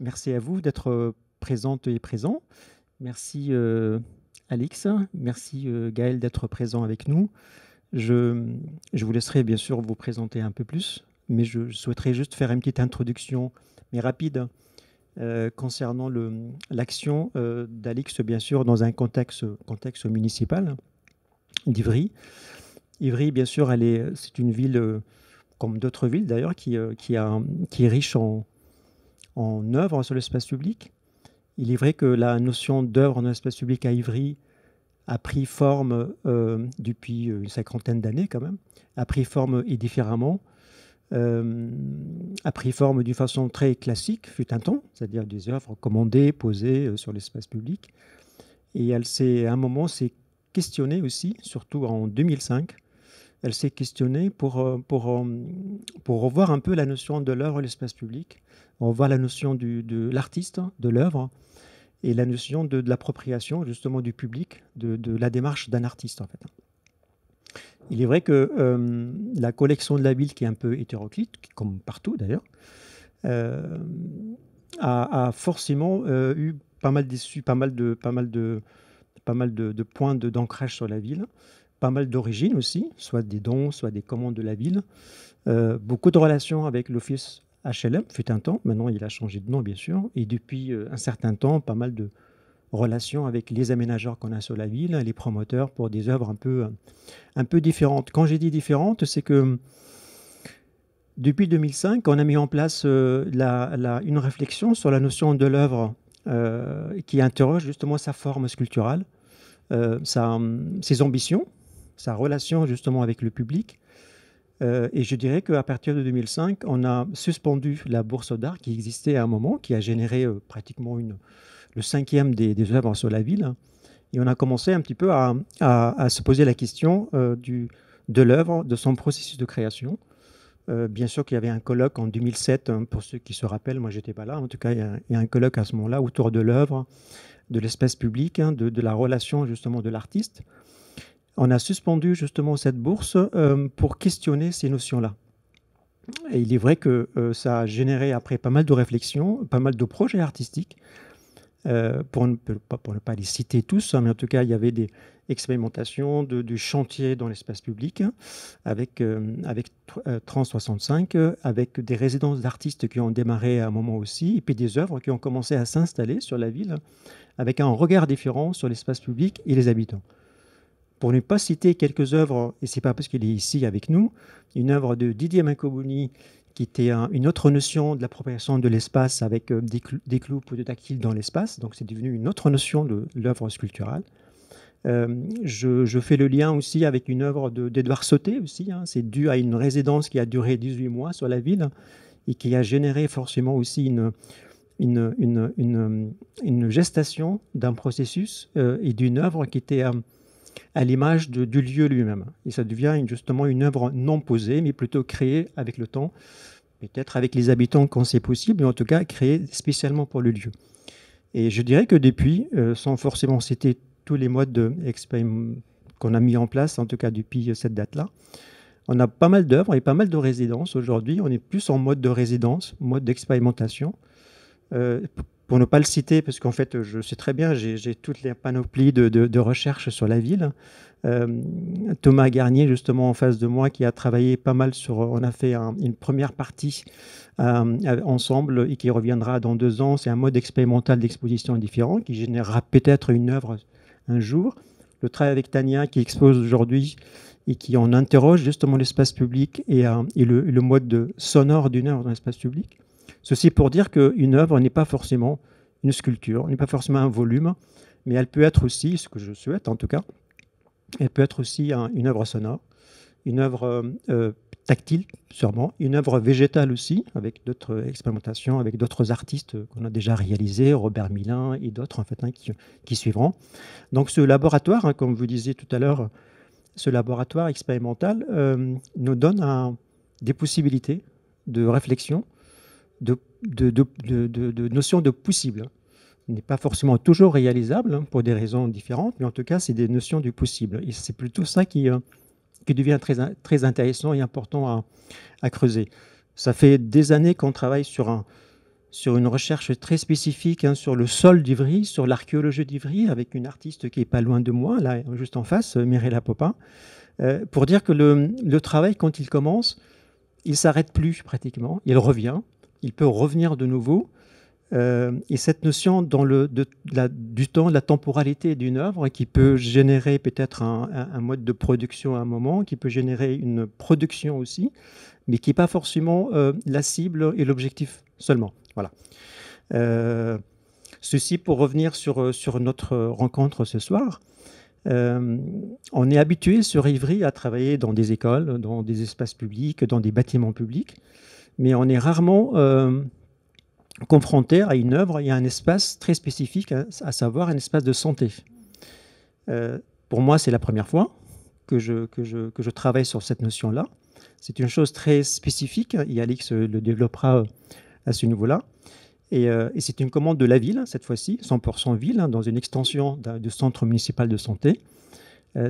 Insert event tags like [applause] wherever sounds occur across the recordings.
Merci à vous d'être euh, présente et présent. Merci euh, Alix, merci euh, Gaël d'être présent avec nous. Je, vous laisserai bien sûr vous présenter un peu plus, mais je, souhaiterais juste faire une petite introduction, mais rapide, concernant l'action d'Alix, bien sûr, dans un contexte, contexte municipal d'Ivry. Ivry, bien sûr, c'est est une ville, comme d'autres villes d'ailleurs, qui, qui est riche en, en œuvre sur l'espace public. Il est vrai que la notion d'œuvre en espace public à Ivry a pris forme euh, depuis euh, une cinquantaine d'années quand même, a pris forme et différemment, euh, a pris forme d'une façon très classique, fut un temps, c'est-à-dire des œuvres commandées, posées sur l'espace public. Et elle s'est, à un moment, s'est questionnée aussi, surtout en 2005, elle s'est questionnée pour, revoir un peu la notion de l'œuvre en l'espace public, on voit la notion de l'artiste, de l'œuvre, et la notion de, l'appropriation justement du public, de, la démarche d'un artiste en fait. Il est vrai que euh, la collection de la ville, qui est un peu hétéroclite, comme partout d'ailleurs, euh, a, forcément euh, eu pas mal d'issues, pas mal de, pas mal de, pas mal de, de points d'ancrage sur la ville, pas mal d'origines aussi, soit des dons, soit des commandes de la ville, beaucoup de relations avec l'office HLM, fut un temps. Maintenant, il a changé de nom, bien sûr. Et depuis euh, un certain temps, pas mal de relations avec les aménageurs qu'on a sur la ville, les promoteurs, pour des œuvres un peu, euh, un peu différentes. Quand j'ai dit différentes, c'est que hum, depuis 2005, on a mis en place euh, la, une réflexion sur la notion de l'œuvre qui interroge justement sa forme sculpturale, hum, ses ambitions, sa relation justement avec le public, euh, et je dirais qu'à partir de 2005, on a suspendu la bourse d'art qui existait à un moment, qui a généré euh, pratiquement le cinquième des, œuvres sur la ville. Et on a commencé un petit peu à, se poser la question euh, de l'œuvre, de son processus de création. bien sûr qu'il y avait un colloque en 2007, hein, pour ceux qui se rappellent, moi j'étais pas là, en tout cas il y, a, un colloque à ce moment-là autour de l'œuvre, de l'espace public, hein, de, la relation justement de l'artiste on a suspendu justement cette bourse euh, pour questionner ces notions-là. Et il est vrai que euh, ça a généré après pas mal de réflexions, pas mal de projets artistiques, euh, pour, ne, pas les citer tous, hein, mais en tout cas, il y avait des expérimentations de, du chantier dans l'espace public avec, avec Trans 65, avec des résidences d'artistes qui ont démarré à un moment aussi, et puis des œuvres qui ont commencé à s'installer sur la ville avec un regard différent sur l'espace public et les habitants pour ne pas citer quelques œuvres, et c'est pas parce qu'il est ici avec nous, une œuvre de Didier Mancoboni qui était une autre notion de l'appropriation de l'espace avec euh, des, clous, ou de dans l'espace, donc c'est devenu une autre notion de l'œuvre sculpturale. Euh, je, fais le lien aussi avec une œuvre d'Edouard de, Sauté aussi, hein. c'est dû à une résidence qui a duré 18 mois sur la ville et qui a généré forcément aussi une, une, gestation d'un processus euh, et d'une œuvre qui était à l'image du lieu lui-même. Et ça devient justement une œuvre non posée, mais plutôt créée avec le temps, peut-être avec les habitants quand c'est possible, mais en tout cas créée spécialement pour le lieu. Et je dirais que depuis, euh, sans forcément citer tous les modes qu'on a mis en place, en tout cas depuis cette date-là, on a pas mal d'œuvres et pas mal de résidences. Aujourd'hui, on est plus en mode de résidence, mode d'expérimentation. Euh, pour ne pas le citer, parce qu'en fait, je sais très bien, j'ai toutes les panoplies de, de, recherche sur la ville. Euh, Thomas Garnier, justement en face de moi, qui a travaillé pas mal sur. On a fait une première partie euh, ensemble et qui reviendra dans deux ans. C'est un mode expérimental d'exposition différent qui générera peut-être une œuvre un jour. Le travail avec Tania qui expose aujourd'hui et qui en interroge justement l'espace public et, euh, le, mode sonore d'une œuvre dans l'espace public. Ceci pour dire qu'une œuvre n'est pas forcément une sculpture, n'est pas forcément un volume, mais elle peut être aussi, ce que je souhaite en tout cas, elle peut être aussi une œuvre sonore, une œuvre euh, euh, tactile sûrement, une œuvre végétale aussi, avec d'autres expérimentations, avec d'autres artistes qu'on a déjà réalisés, Robert Milin et d'autres en fait, hein, qui, suivront. Donc ce laboratoire, hein, comme vous disiez tout à l'heure, ce laboratoire expérimental euh, nous donne des possibilités de réflexion de, de, de, notions de possible. n'est pas forcément toujours réalisable hein, pour des raisons différentes, mais en tout cas, c'est des notions du possible. Et c'est plutôt ça qui, euh, qui devient très, très intéressant et important à, creuser. Ça fait des années qu'on travaille sur, un, sur une recherche très spécifique hein, sur le sol d'Ivry, sur l'archéologie d'Ivry, avec une artiste qui est pas loin de moi, là, juste en face, Mirella Popin, euh, pour dire que le, le, travail, quand il commence, il s'arrête plus pratiquement, il revient, il peut revenir de nouveau. Euh, et cette notion du temps, de la temporalité d'une œuvre qui peut générer peut-être un, mode de production à un moment, qui peut générer une production aussi, mais qui n'est pas forcément euh, la cible et l'objectif seulement. Voilà. Euh, ceci pour revenir sur, sur notre rencontre ce soir. on est habitué sur Ivry à travailler dans des écoles, dans des espaces publics, dans des bâtiments publics mais on est rarement euh, confronté à une œuvre et à un espace très spécifique, à, savoir un espace de santé. Euh, pour moi, c'est la première fois que je, que je, que je travaille sur cette notion-là. C'est une chose très spécifique, et Alix le développera euh, à ce niveau-là. Et, c'est une commande de la ville, cette fois-ci, 100% ville, hein, dans une extension du centre municipal de santé.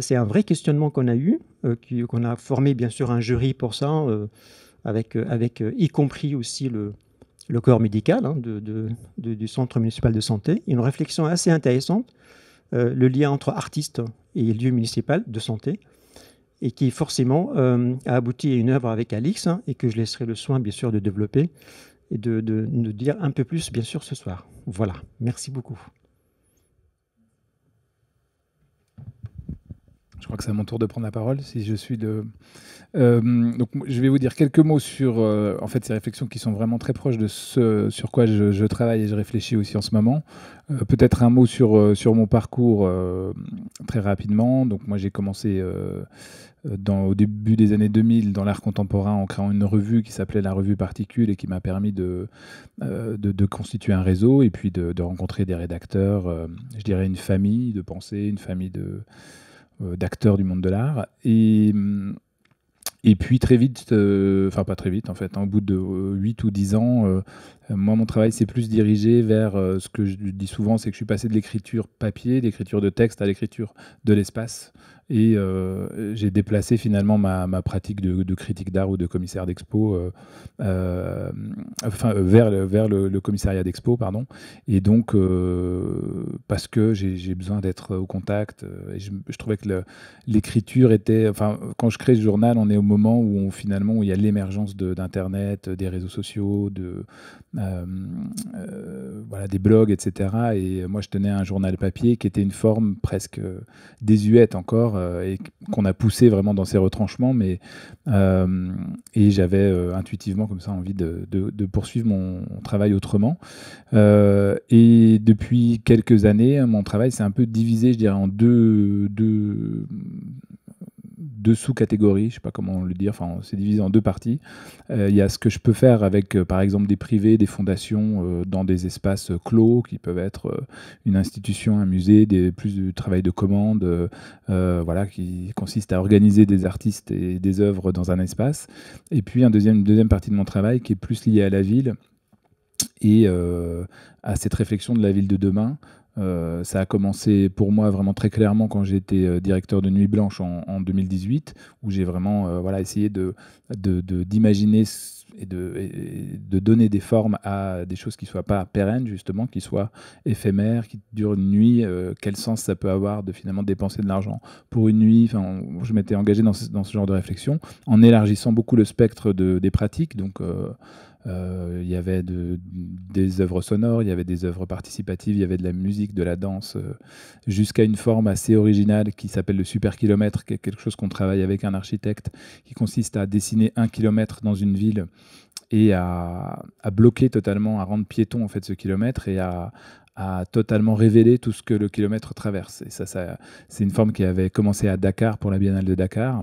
c'est un vrai questionnement qu'on a eu, qu'on a formé bien sûr un jury pour ça avec, euh, avec euh, y compris aussi le, le corps médical hein, de, du centre municipal de santé. Une réflexion assez intéressante, euh, le lien entre artistes et lieu municipal de santé, et qui forcément a abouti à une œuvre avec Alix, hein, et que je laisserai le soin bien sûr de développer et de, nous dire un peu plus bien sûr ce soir. Voilà, merci beaucoup. Je crois que c'est à mon tour de prendre la parole, si je suis de... Euh, donc, je vais vous dire quelques mots sur euh, en fait, ces réflexions qui sont vraiment très proches de ce sur quoi je, travaille et je réfléchis aussi en ce moment. Euh, peut-être un mot sur, sur mon parcours très rapidement. Donc, moi, j'ai commencé dans, au début des années 2000 dans l'art contemporain en créant une revue qui s'appelait la revue Particule et qui m'a permis de, de, constituer un réseau et puis de, rencontrer des rédacteurs, je dirais une famille de pensée, une famille de, d'acteurs du monde de l'art. Et hum, et puis très vite, euh, enfin pas très vite en fait, hein, au bout de 8 euh, ou 10 ans, euh, moi mon travail s'est plus dirigé vers ce que je dis souvent, c'est que je suis passé de l'écriture papier, l'écriture de texte à l'écriture de l'espace, et euh, j'ai déplacé finalement ma, pratique de, critique d'art ou de commissaire d'expo euh, euh, enfin, vers, vers le, commissariat d'expo. pardon. Et donc, parce que j'ai besoin d'être au contact, je, trouvais que l'écriture était... Enfin, quand je crée ce journal, on est au moment où finalement il y a l'émergence d'Internet, des réseaux sociaux, de, des blogs, etc. Et moi, je tenais un journal papier qui était une forme presque désuète encore, euh, et qu'on a poussé vraiment dans ses retranchements. Mais, euh, et j'avais euh, intuitivement comme ça envie de, poursuivre mon travail autrement. et depuis quelques années, mon travail s'est un peu divisé, je dirais, en deux, deux, sous-catégories, je sais pas comment le dire, enfin, c'est divisé en deux parties. Euh, il y a ce que je peux faire avec, euh, par exemple, des privés, des fondations euh, dans des espaces clos qui peuvent être une institution, un musée, des, plus du travail de commande, voilà, qui consiste à organiser des artistes et des œuvres dans un espace. Et puis, un deuxième, une deuxième partie de mon travail qui est plus liée à la ville et à cette réflexion de la ville de demain euh, ça a commencé pour moi vraiment très clairement quand j'étais euh, directeur de Nuit Blanche en, 2018, où j'ai vraiment euh, voilà, essayé d'imaginer de, de, et, de, de donner des formes à des choses qui ne soient pas pérennes, justement, qui soient éphémères, qui durent une nuit. quel sens ça peut avoir de finalement dépenser de l'argent pour une nuit enfin, Je m'étais engagé dans ce, dans ce, genre de réflexion en élargissant beaucoup le spectre des pratiques. Donc, euh, il y avait des œuvres sonores, il y avait des œuvres participatives, il y avait de la musique, de la danse, euh, jusqu'à une forme assez originale qui s'appelle le super kilomètre, qui est quelque chose qu'on travaille avec un architecte, qui consiste à dessiner un kilomètre dans une ville et à, bloquer totalement, à rendre piéton en fait ce kilomètre et à, totalement révéler tout ce que le kilomètre traverse. c'est une forme qui avait commencé à Dakar pour la Biennale de Dakar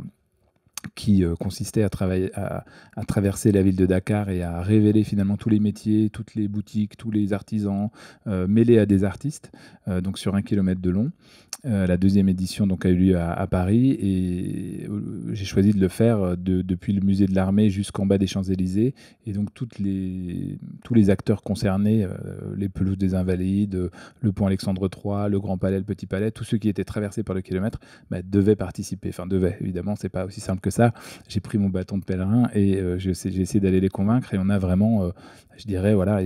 qui euh, consistait à, travailler, à, traverser la ville de Dakar et à révéler finalement tous les métiers, toutes les boutiques, tous les artisans, euh, mêlés à des artistes, euh, donc sur un kilomètre de long. Euh, la deuxième édition donc, a eu lieu à, Paris et euh, j'ai choisi de le faire euh, depuis le musée de l'armée jusqu'en bas des Champs-Élysées. Et donc toutes les, tous les acteurs concernés, les pelouses des Invalides, le pont Alexandre III, le Grand Palais, le Petit Palais, tous ceux qui étaient traversés par le kilomètre bah, devaient participer. Enfin devaient, évidemment, c'est pas aussi simple que ça. J'ai pris mon bâton de pèlerin et j'ai essayé d'aller les convaincre et on a vraiment, je dirais, voilà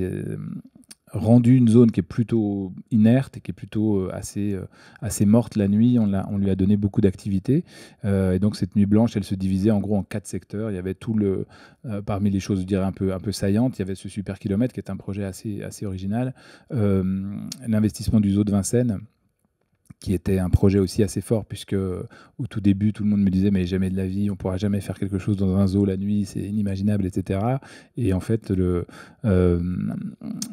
rendu une zone qui est plutôt inerte et qui est plutôt euh, assez, euh, assez morte la nuit. On, on lui a donné beaucoup d'activités. Euh, et donc cette nuit blanche, elle se divisait en gros en quatre secteurs. Il y avait tout le, parmi les choses, je dirais, un peu, un peu saillantes, il y avait ce super kilomètre qui est un projet assez, assez original, l'investissement du zoo de Vincennes qui était un projet aussi assez fort, puisque au tout début, tout le monde me disait, mais jamais de la vie, on pourra jamais faire quelque chose dans un zoo la nuit, c'est inimaginable, etc. Et en fait, le, euh,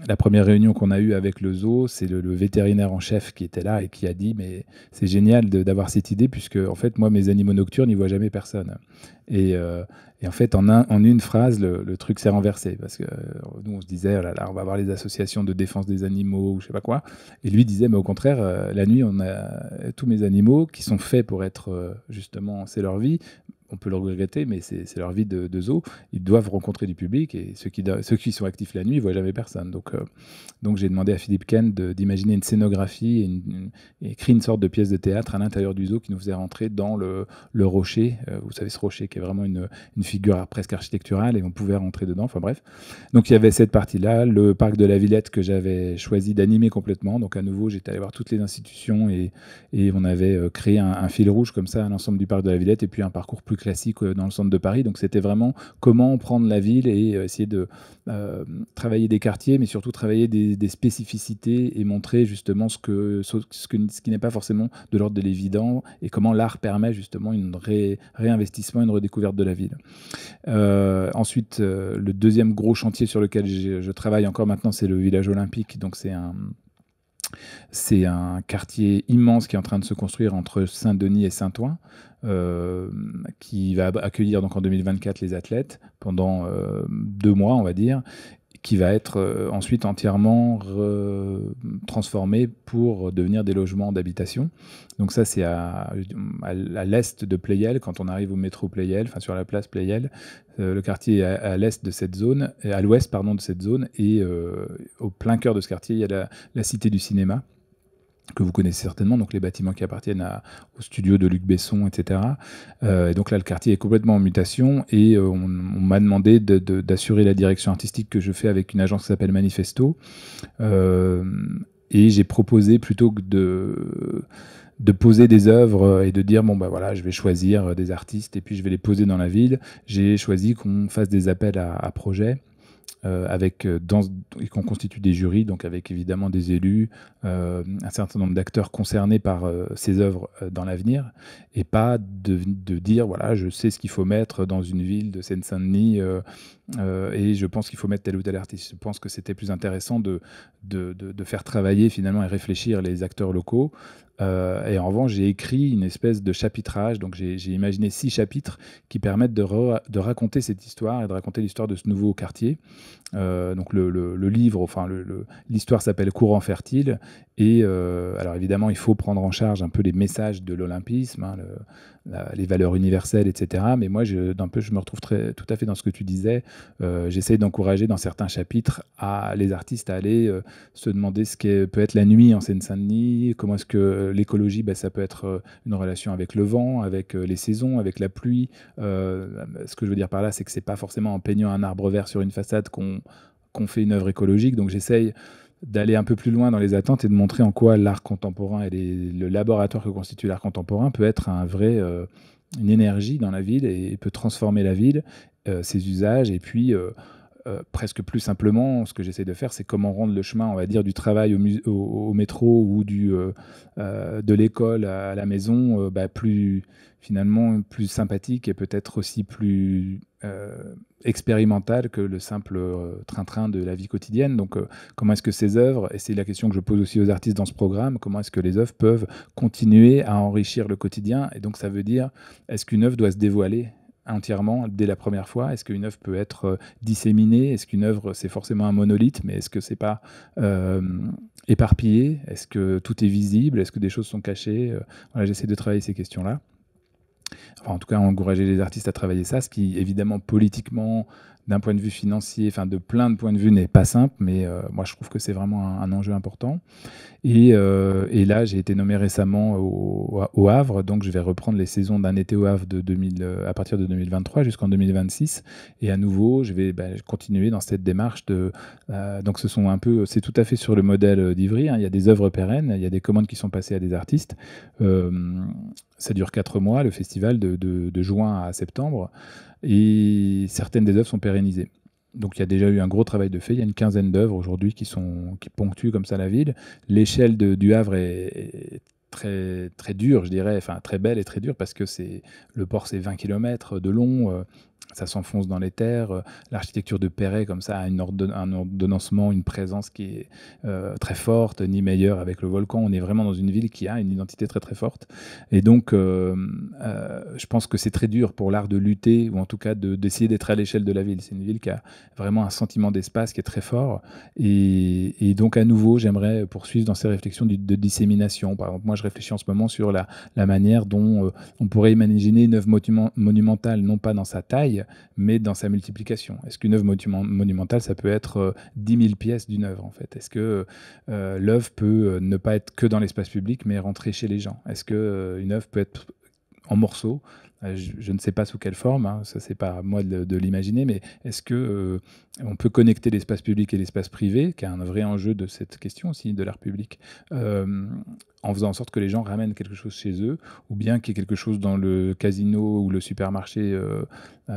la première réunion qu'on a eue avec le zoo, c'est le, vétérinaire en chef qui était là et qui a dit, mais c'est génial d'avoir cette idée, puisque en fait, moi, mes animaux nocturnes, ils voient jamais personne. Euh, et, en fait, en, une phrase, le, truc s'est renversé. Parce que euh, nous, on se disait, là là, on va avoir les associations de défense des animaux, ou je sais pas quoi. Et lui disait, mais au contraire, euh, la nuit, on a tous mes animaux qui sont faits pour être, justement, c'est leur vie, on peut le regretter, mais c'est leur vie de, zoo. Ils doivent rencontrer du public et ceux qui, ceux qui sont actifs la nuit ne voient jamais personne. Donc, euh, donc j'ai demandé à Philippe Ken d'imaginer une scénographie et, une, une, créer une sorte de pièce de théâtre à l'intérieur du zoo qui nous faisait rentrer dans le, le rocher. Euh, vous savez, ce rocher qui est vraiment une, une, figure presque architecturale et on pouvait rentrer dedans. Enfin bref. Donc il y avait cette partie-là, le parc de la Villette que j'avais choisi d'animer complètement. Donc à nouveau, j'étais allé voir toutes les institutions et, et on avait euh, créé un, fil rouge comme ça à l'ensemble du parc de la Villette et puis un parcours plus classique euh, dans le centre de Paris. Donc c'était vraiment comment prendre la ville et euh, essayer de euh, travailler des quartiers, mais surtout travailler des, spécificités et montrer justement ce, que, ce, qui n'est pas forcément de l'ordre de l'évident et comment l'art permet justement une réinvestissement, une redécouverte de la ville. ensuite, le deuxième gros chantier sur lequel je travaille encore maintenant, c'est le village olympique. Donc c'est un c'est un quartier immense qui est en train de se construire entre Saint-Denis et Saint-Ouen, euh, qui va accueillir donc en 2024 les athlètes pendant euh, deux mois, on va dire qui va être euh, ensuite entièrement transformé pour devenir des logements d'habitation. Donc ça, c'est à, l'est de Playel. quand on arrive au métro Playel, enfin sur la place Playel, euh, le quartier est à, l'est de cette zone, euh, à l'ouest pardon de cette zone, et au plein cœur de ce quartier, il y a la cité du cinéma que vous connaissez certainement, donc les bâtiments qui appartiennent au studio de Luc Besson, etc. Euh, et donc là, le quartier est complètement en mutation et euh, on, m'a demandé d'assurer la direction artistique que je fais avec une agence qui s'appelle Manifesto. Euh, et j'ai proposé plutôt que de de poser des œuvres et de dire bon ben voilà je vais choisir des artistes et puis je vais les poser dans la ville j'ai choisi qu'on fasse des appels à, à projets euh, avec euh, qu'on constitue des jurys, donc avec évidemment des élus, euh, un certain nombre d'acteurs concernés par ces œuvres dans l'avenir, et pas de, de, dire voilà, je sais ce qu'il faut mettre dans une ville de Seine-Saint-Denis et je pense qu'il faut mettre tel ou tel artiste. Je pense que c'était plus intéressant de, de, de, de faire travailler finalement et réfléchir les acteurs locaux euh, et en revanche, j'ai écrit une espèce de chapitrage. Donc, j'ai imaginé six chapitres qui permettent de, raconter cette histoire et de raconter l'histoire de ce nouveau quartier. Euh, donc le, le, livre, enfin l'histoire s'appelle Courant fertile. Et euh, alors évidemment, il faut prendre en charge un peu les messages de l'olympisme, hein, les valeurs universelles, etc. Mais moi, je, d'un peu, je me retrouve très, tout à fait dans ce que tu disais. Euh, J'essaie d'encourager dans certains chapitres à les artistes à aller euh, se demander ce qu'est peut être la nuit en Seine-Saint-Denis, comment est-ce que l'écologie, bah, ça peut être une relation avec le vent, avec les saisons, avec la pluie. ce que je veux dire par là, c'est que c'est pas forcément en peignant un arbre vert sur une façade qu'on qu'on fait une œuvre écologique. Donc j'essaye d'aller un peu plus loin dans les attentes et de montrer en quoi l'art contemporain et le laboratoire que constitue l'art contemporain peut être un vrai, euh, une énergie dans la ville et, peut transformer la ville, euh, ses usages et puis euh, presque plus simplement, ce que j'essaie de faire, c'est comment rendre le chemin, on va dire, du travail au, métro ou du, de l'école à, la maison, bah, plus finalement plus sympathique et peut-être aussi plus euh, expérimental que le simple euh, train-train de la vie quotidienne. Donc, euh, comment est-ce que ces œuvres, et c'est la question que je pose aussi aux artistes dans ce programme, comment est-ce que les œuvres peuvent continuer à enrichir le quotidien Et donc, ça veut dire, est-ce qu'une œuvre doit se dévoiler entièrement dès la première fois Est-ce qu'une œuvre peut être disséminée Est-ce qu'une œuvre, c'est forcément un monolithe, mais est-ce que c'est pas éparpillé Est-ce que tout est visible Est-ce que des choses sont cachées Voilà, j'essaie de travailler ces questions-là enfin, en tout cas encourager les artistes à travailler ça, ce qui évidemment politiquement, d'un point de vue financier, enfin de plein de points de vue n'est pas simple, mais euh, moi je trouve que c'est vraiment un, enjeu important. Euh, et, là j'ai été nommé récemment au, Havre, donc je vais reprendre les saisons d'un été au Havre de 2000, euh, à partir de 2023 jusqu'en 2026, et à nouveau je vais bah, continuer dans cette démarche de, donc ce sont un peu, c'est tout à fait sur le modèle d'Ivry, hein. il y a des œuvres pérennes, il y a des commandes qui sont passées à des artistes ça dure quatre mois, le festival, de, juin à septembre, et certaines des œuvres sont pérennisées. Donc il y a déjà eu un gros travail de fait. Il y a une quinzaine d'œuvres aujourd'hui qui, sont, qui ponctuent comme ça la ville. L'échelle du Havre est, très, très dure, je dirais, enfin très belle et très dure parce que c'est le port c'est 20 km de long, euh, ça s'enfonce dans les terres. Euh, l'architecture de Perret, comme ça, a un ordonnancement, une présence qui est euh, très forte, ni meilleure avec le volcan. On est vraiment dans une ville qui a une identité très très forte. Et donc, euh, je pense que c'est très dur pour l'art de lutter, ou en tout cas d'essayer d'être à l'échelle de la ville. C'est une ville qui a vraiment un sentiment d'espace qui est très fort. Et, donc, à nouveau, j'aimerais poursuivre dans ces réflexions de, dissémination. Par exemple, moi, je réfléchis en ce moment sur la, la manière dont on pourrait imaginer une œuvre monumentale, non pas dans sa taille, mais dans sa multiplication. Est-ce qu'une œuvre monumentale, ça peut être 10 euh, 000 pièces d'une œuvre, en fait Est-ce que euh, l'œuvre peut euh, ne pas être que dans l'espace public, mais rentrer chez les gens Est-ce qu'une œuvre peut être en morceaux euh, je, ne sais pas sous quelle forme, hein, ça c'est pas à moi de, l'imaginer, mais est-ce que euh, on peut connecter l'espace public et l'espace privé, qui est un vrai enjeu de cette question aussi de l'art public, euh, en faisant en sorte que les gens ramènent quelque chose chez eux, ou bien qu'il y ait quelque chose dans le casino ou le supermarché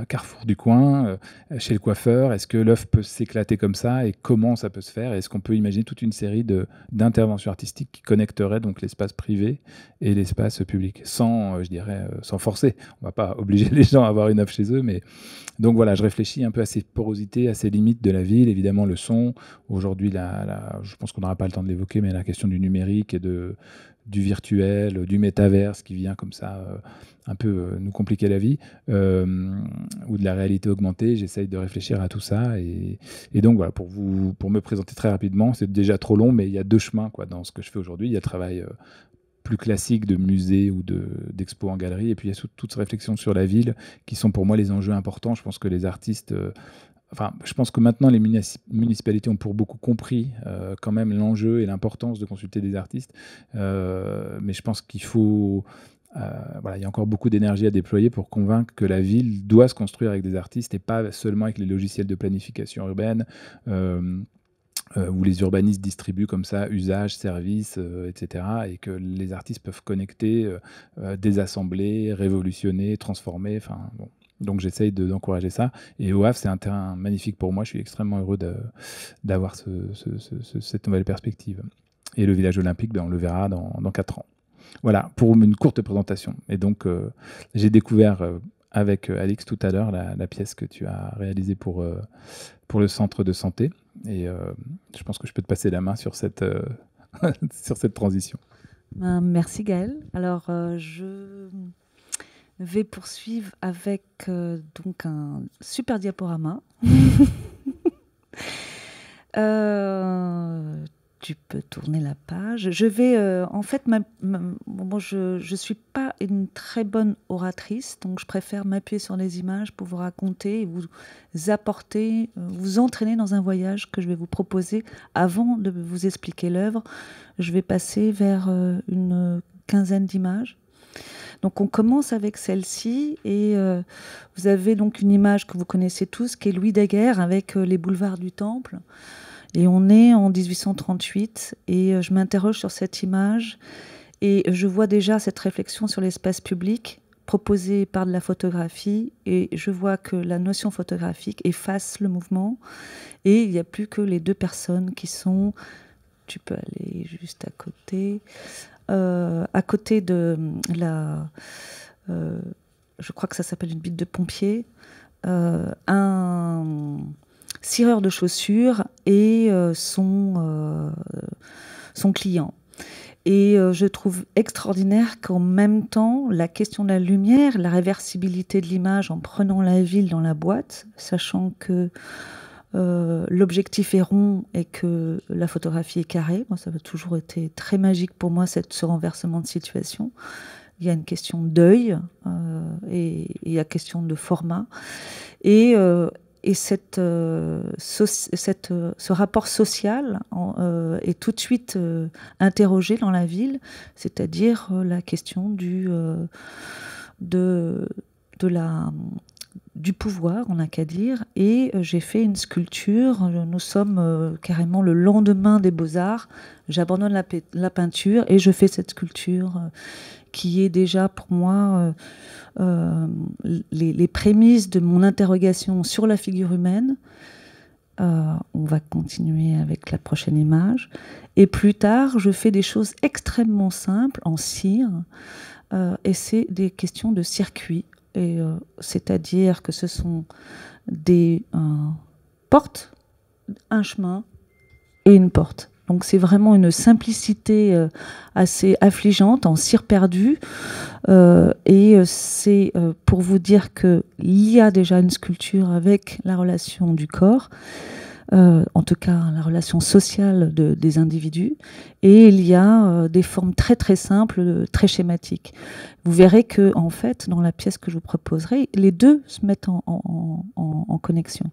Carrefour du coin, chez le coiffeur, est-ce que l'œuf peut s'éclater comme ça et comment ça peut se faire Est-ce qu'on peut imaginer toute une série d'interventions artistiques qui connecteraient donc l'espace privé et l'espace public sans, je dirais, sans forcer on va pas [laughs] obliger les gens à avoir une offre chez eux, mais donc voilà, je réfléchis un peu à ces porosités, à ces limites de la ville, évidemment le son. Aujourd'hui, la, je pense qu'on n'aura pas le temps de l'évoquer, mais la question du numérique et de du virtuel, du métaverse qui vient comme ça euh, un peu euh, nous compliquer la vie, euh, ou de la réalité augmentée. J'essaye de réfléchir à tout ça. Et, donc voilà, pour, vous, pour me présenter très rapidement, c'est déjà trop long, mais il y a deux chemins quoi, dans ce que je fais aujourd'hui. Il y a le travail classique de musées ou d'expos en galerie. Et puis il y a toute, cette réflexion sur la ville qui sont pour moi les enjeux importants. Je pense que les artistes euh, Enfin, je pense que maintenant les municipalités ont pour beaucoup compris euh, quand même l'enjeu et l'importance de consulter des artistes, euh, mais je pense qu'il faut voilà, il y a encore beaucoup d'énergie à déployer pour convaincre que la ville doit se construire avec des artistes et pas seulement avec les logiciels de planification urbaine. Euh, où les urbanistes distribuent comme ça usage, services, euh, etc. Et que les artistes peuvent connecter, euh, désassembler, révolutionner, transformer. Enfin, bon. Donc j'essaye d'encourager ça. Et OAF, c'est un terrain magnifique pour moi. Je suis extrêmement heureux d'avoir cette nouvelle perspective. Et le village olympique, ben, on le verra dans, dans 4 ans. Voilà, pour une courte présentation. Et donc, j'ai découvert avec Alex tout à l'heure la, la, pièce que tu as réalisée pour pour le centre de santé. Et euh, je pense que je peux te passer la main sur cette, euh, [laughs] sur cette transition. Ben, merci Gaël. Alors euh, je vais poursuivre avec donc un super diaporama. [laughs] tu peux tourner la page. Je vais, euh, en fait, je ne suis pas une très bonne oratrice, donc je préfère m'appuyer sur les images pour vous raconter, vous apporter, euh, vous entraîner dans un voyage que je vais vous proposer avant de vous expliquer l'œuvre. Je vais passer vers euh, une quinzaine d'images. Donc on commence avec celle-ci et vous avez donc une image que vous connaissez tous qui est Louis Daguerre avec les boulevards du Temple. Et on est en 1838 et euh, je m'interroge sur cette image et je vois déjà cette réflexion sur l'espace public proposée par de la photographie et je vois que la notion photographique efface le mouvement et il n'y a plus que les deux personnes qui sont, tu peux aller juste à côté, euh, à côté de hum, la, euh, je crois que ça s'appelle une bite de pompier, un cireur de chaussures et euh, son, euh, son client. Et euh, je trouve extraordinaire qu'en même temps, la question de la lumière, la réversibilité de l'image en prenant la ville dans la boîte, sachant que l'objectif est rond et que la photographie est carrée, moi, ça a toujours été très magique pour moi cette, ce renversement de situation. Il y a une question d'œil et, il y a question de format. Et et cette, euh, cette, euh, ce rapport social euh, est tout de suite interrogé dans la ville, c'est-à-dire la question du, de, de la, du pouvoir, on n'a qu'à dire, et j'ai fait une sculpture. Nous sommes carrément le lendemain des beaux-arts. J'abandonne la, la, peinture et je fais cette sculpture qui est déjà pour moi euh, euh, les, prémices de mon interrogation sur la figure humaine. Euh, on va continuer avec la prochaine image. Et plus tard, je fais des choses extrêmement simples en cire. et c'est des questions de circuit. c'est-à-dire que ce sont des portes, un chemin et une porte. Donc c'est vraiment une simplicité euh, assez affligeante en cire perdue. Euh, et euh, c'est pour vous dire qu'il y a déjà une sculpture avec la relation du corps. en tout cas la relation sociale des individus, et il y a des formes très très simples, très schématiques. Vous verrez que en fait, dans la pièce que je vous proposerai, les deux se mettent en connexion.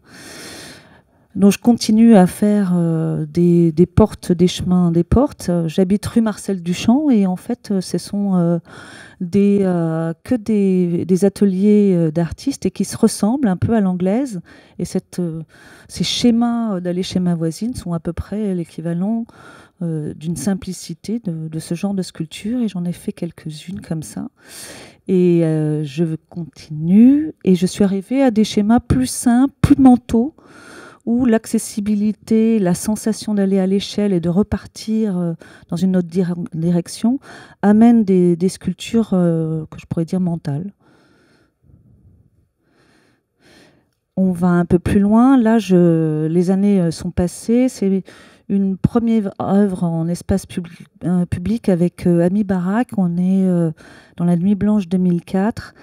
Donc je continue à faire euh, des, portes, des chemins, des portes. J'habite rue Marcel Duchamp et en fait ce sont euh, des, euh, que des, ateliers d'artistes et qui se ressemblent un peu à l'anglaise. Et ces schémas d'aller chez ma voisine sont à peu près l'équivalent d'une simplicité de, de, ce genre de sculpture et j'en ai fait quelques-unes comme ça. Et je continue et je suis arrivée à des schémas plus simples, plus mentaux où l'accessibilité, la sensation d'aller à l'échelle et de repartir euh, dans une autre direction amène des, sculptures euh, que je pourrais dire mentales. On va un peu plus loin. Là, je, les années euh, sont passées. C'est une première œuvre en espace public avec Ami Barak. On est dans la Nuit Blanche 2004.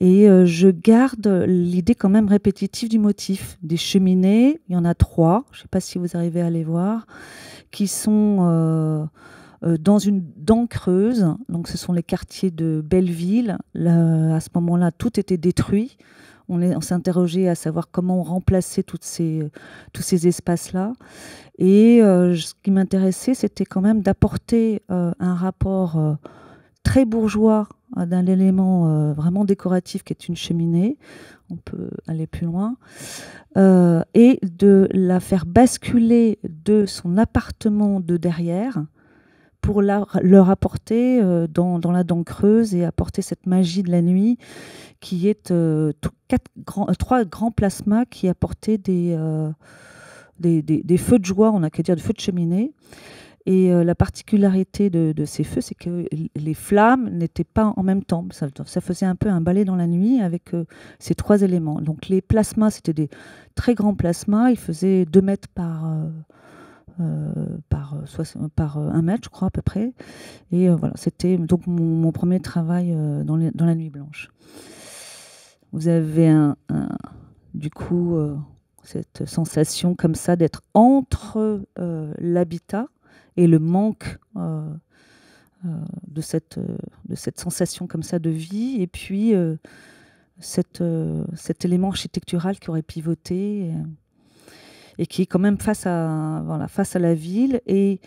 Et euh, je garde l'idée quand même répétitive du motif. Des cheminées, il y en a trois, je ne sais pas si vous arrivez à les voir, qui sont euh, euh, dans une dent creuse. Donc ce sont les quartiers de Belleville. à ce moment-là, tout était détruit. On, on s'est interrogé à savoir comment remplacer toutes tous ces espaces-là. Et ce qui m'intéressait, c'était quand même d'apporter un rapport très bourgeois euh, d'un élément euh, vraiment décoratif qui est une cheminée, on peut aller plus loin, euh, et de la faire basculer de son appartement de derrière pour leur apporter dans, la dent creuse et apporter cette magie de la nuit qui est trois grands plasmas qui apportaient des, feux de joie, on a qu'à dire des feux de cheminée. Et euh, la particularité de, ces feux, c'est que les flammes n'étaient pas en même temps. Ça, faisait un peu un balai dans la nuit avec euh, ces trois éléments. Donc les plasmas, c'était des très grands plasmas. Ils faisaient 2 mètres par, euh, par, 1 mètre, je crois, à peu près. Et voilà, c'était donc mon, premier travail dans, la nuit blanche. Vous avez un du coup cette sensation comme ça d'être entre l'habitat et le manque euh, euh, euh, de, cette, sensation comme ça de vie, et puis cet élément architectural qui aurait pivoté et, qui est quand même face à, voilà, face à la ville. Et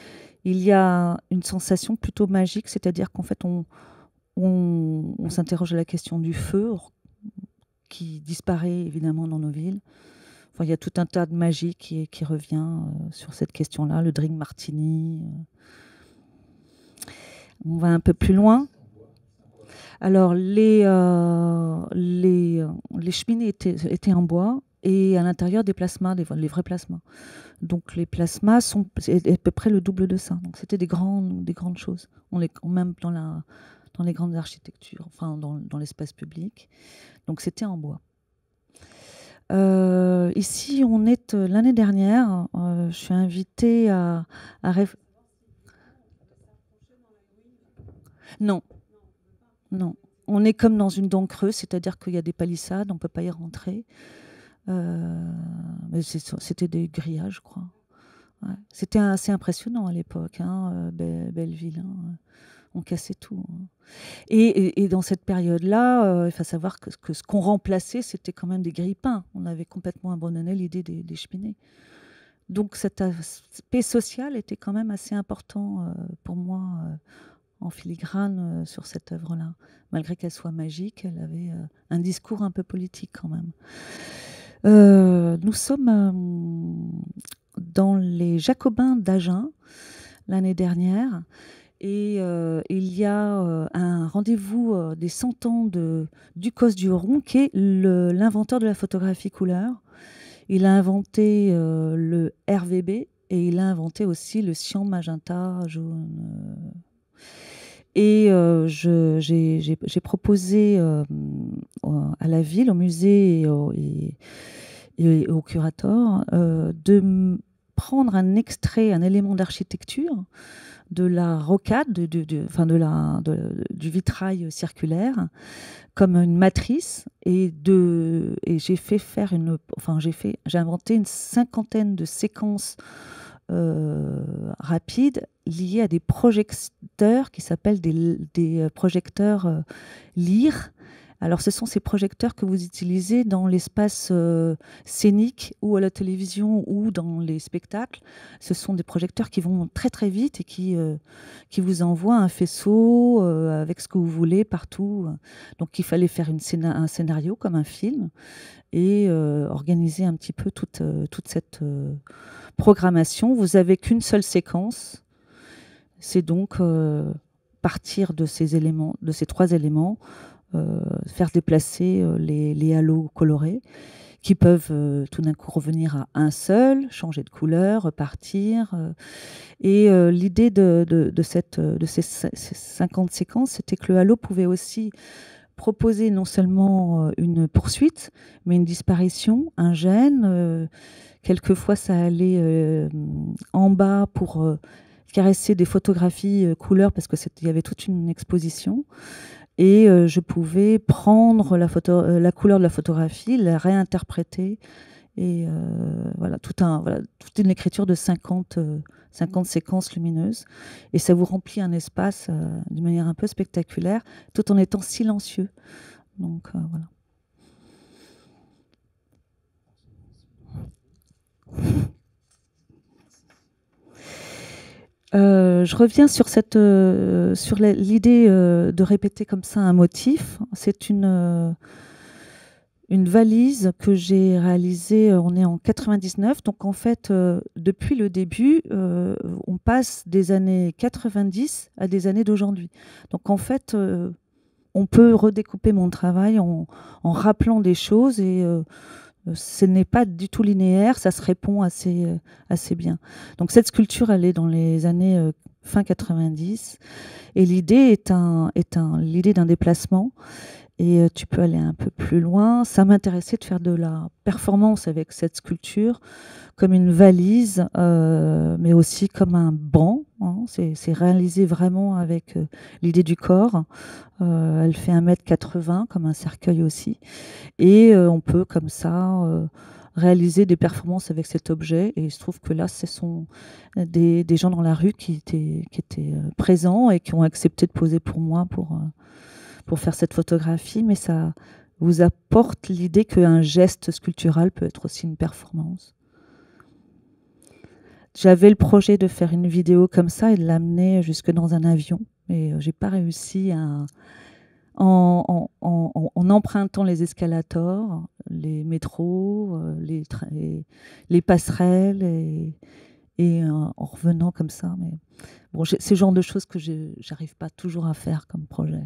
il y a une sensation plutôt magique, c'est-à-dire qu'en fait, on s'interroge à la question du feu qui disparaît évidemment dans nos villes il y a tout un tas de magie qui, qui revient euh, sur cette question-là, le drink martini. Euh. On va un peu plus loin. Alors, les, euh, les, les, cheminées étaient, en bois et à l'intérieur des plasmas, des, les vrais plasmas. Donc, les plasmas sont à peu près le double de ça. Donc, c'était des grandes, des grandes choses. On les, même dans, la, dans les grandes architectures, enfin, dans, dans l'espace public. Donc, c'était en bois. Euh, ici, on est euh, l'année dernière, euh, je suis invitée à, Non, non. On est comme dans une dent creuse, c'est-à-dire qu'il y a des palissades, on ne peut pas y rentrer. C'était des grillages, je crois. C'était assez impressionnant à l'époque, hein, Belleville. Hein on cassait tout. Hein. Et, dans cette période-là, euh, il faut savoir que, ce qu'on remplaçait, c'était quand même des grippins. On avait complètement abandonné l'idée des, cheminées. Donc cet aspect social était quand même assez important euh, pour moi euh, en filigrane sur cette œuvre-là. Malgré qu'elle soit magique, elle avait un discours un peu politique quand même. nous sommes dans les Jacobins d'Agen l'année dernière. Et euh, il y a euh, un rendez-vous euh, des 100 ans de Ducos du Huron, qui est l'inventeur de la photographie couleur. Il a inventé le RVB et il a inventé aussi le cyan magenta jaune. Et j'ai proposé à la ville, au musée et au, et au curateur de prendre un extrait, un élément d'architecture de la rocade, de, de, la, du vitrail circulaire, comme une matrice, et, et j'ai fait faire une, enfin j'ai fait, j'ai inventé une cinquantaine de séquences euh, rapides liées à des projecteurs qui s'appellent des, projecteurs euh, lire alors, ce sont ces projecteurs que vous utilisez dans l'espace euh, scénique ou à la télévision ou dans les spectacles. Ce sont des projecteurs qui vont très très vite et qui, euh, qui vous envoient un faisceau euh, avec ce que vous voulez partout. Donc, il fallait faire une un scénario comme un film et organiser un petit peu toute, cette programmation. Vous n'avez qu'une seule séquence. C'est donc partir de ces éléments, de ces trois éléments, euh, faire déplacer euh, les, halos colorés qui peuvent euh, tout d'un coup revenir à un seul, changer de couleur, repartir. et l'idée de, cette, de ces, 50 séquences, c'était que le halo pouvait aussi proposer non seulement une poursuite, mais une disparition, un gène. quelquefois, ça allait en bas pour caresser des photographies couleurs parce que il y avait toute une exposition et euh, je pouvais prendre euh, la, couleur de la photographie, la réinterpréter et euh, voilà, tout un, voilà, toute une écriture de 50, 50 séquences lumineuses. Et ça vous remplit un espace d'une manière un peu spectaculaire, tout en étant silencieux. Donc voilà. [laughs] Euh, je reviens sur cette euh, sur l'idée euh, de répéter comme ça un motif. C'est une une valise que j'ai réalisée. On est en 99, donc en fait depuis le début, on passe des années 90 à des années d'aujourd'hui. Donc en fait. on peut redécouper mon travail en, en rappelant des choses et euh, ce n'est pas du tout linéaire, ça se répond assez, euh, bien. Donc cette sculpture, elle est dans les années euh, fin 90, et l'idée est, un, est un, l'idée d'un déplacement, et tu peux aller un peu plus loin. Ça m'intéressait de faire de la performance avec cette sculpture, comme une valise, mais aussi comme un banc, Hein, c'est réalisé vraiment avec euh, l'idée du corps. Euh, elle fait 1m80 comme un cercueil aussi. Et euh, on peut comme ça réaliser des performances avec cet objet. Et il se trouve que là, ce sont des, gens dans la rue qui étaient, qui étaient présents et qui ont accepté de poser pour moi pour faire cette photographie. Mais ça vous apporte l'idée qu'un geste sculptural peut être aussi une performance. J'avais le projet de faire une vidéo comme ça et de l'amener jusque dans un avion, mais euh, j'ai pas réussi à. En, empruntant les escalators, les métros, euh, les, les passerelles et, et, euh, en revenant comme ça. Mais bon, c'est le genre de choses que j'arrive pas toujours à faire comme projet.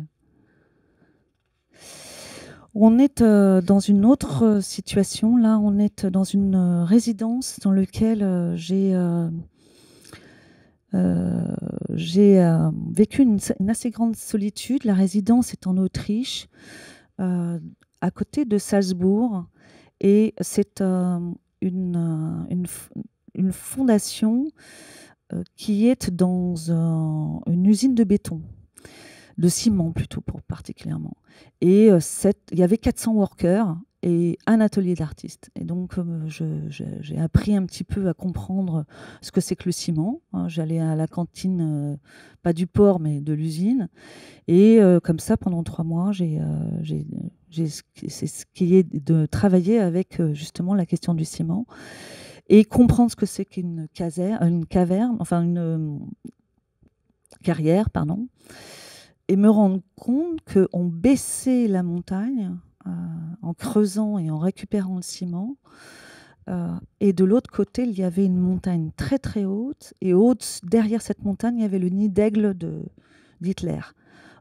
On est euh, dans une autre euh, situation. Là, on est euh, dans une résidence dans laquelle j'ai vécu une, assez grande solitude. La résidence est en Autriche, à côté de Salzbourg, et c'est une, fondation qui est dans une usine de béton de ciment plutôt pour particulièrement. Et euh, il y avait 400 workers et un atelier d'artistes. Et donc, euh, j'ai appris un petit peu à comprendre ce que c'est que le ciment. Hein. J'allais à la cantine, euh, pas du port, mais de l'usine. Et comme ça, pendant trois mois, j'ai qui est de travailler avec justement la question du ciment et comprendre ce que c'est qu'une une caverne, enfin une carrière, pardon et me rendre compte qu'on baissait la montagne euh, en creusant et en récupérant le ciment. Euh, et de l'autre côté, il y avait une montagne très très haute. Et haute, derrière cette montagne, il y avait le nid d'aigle de d'Hitler.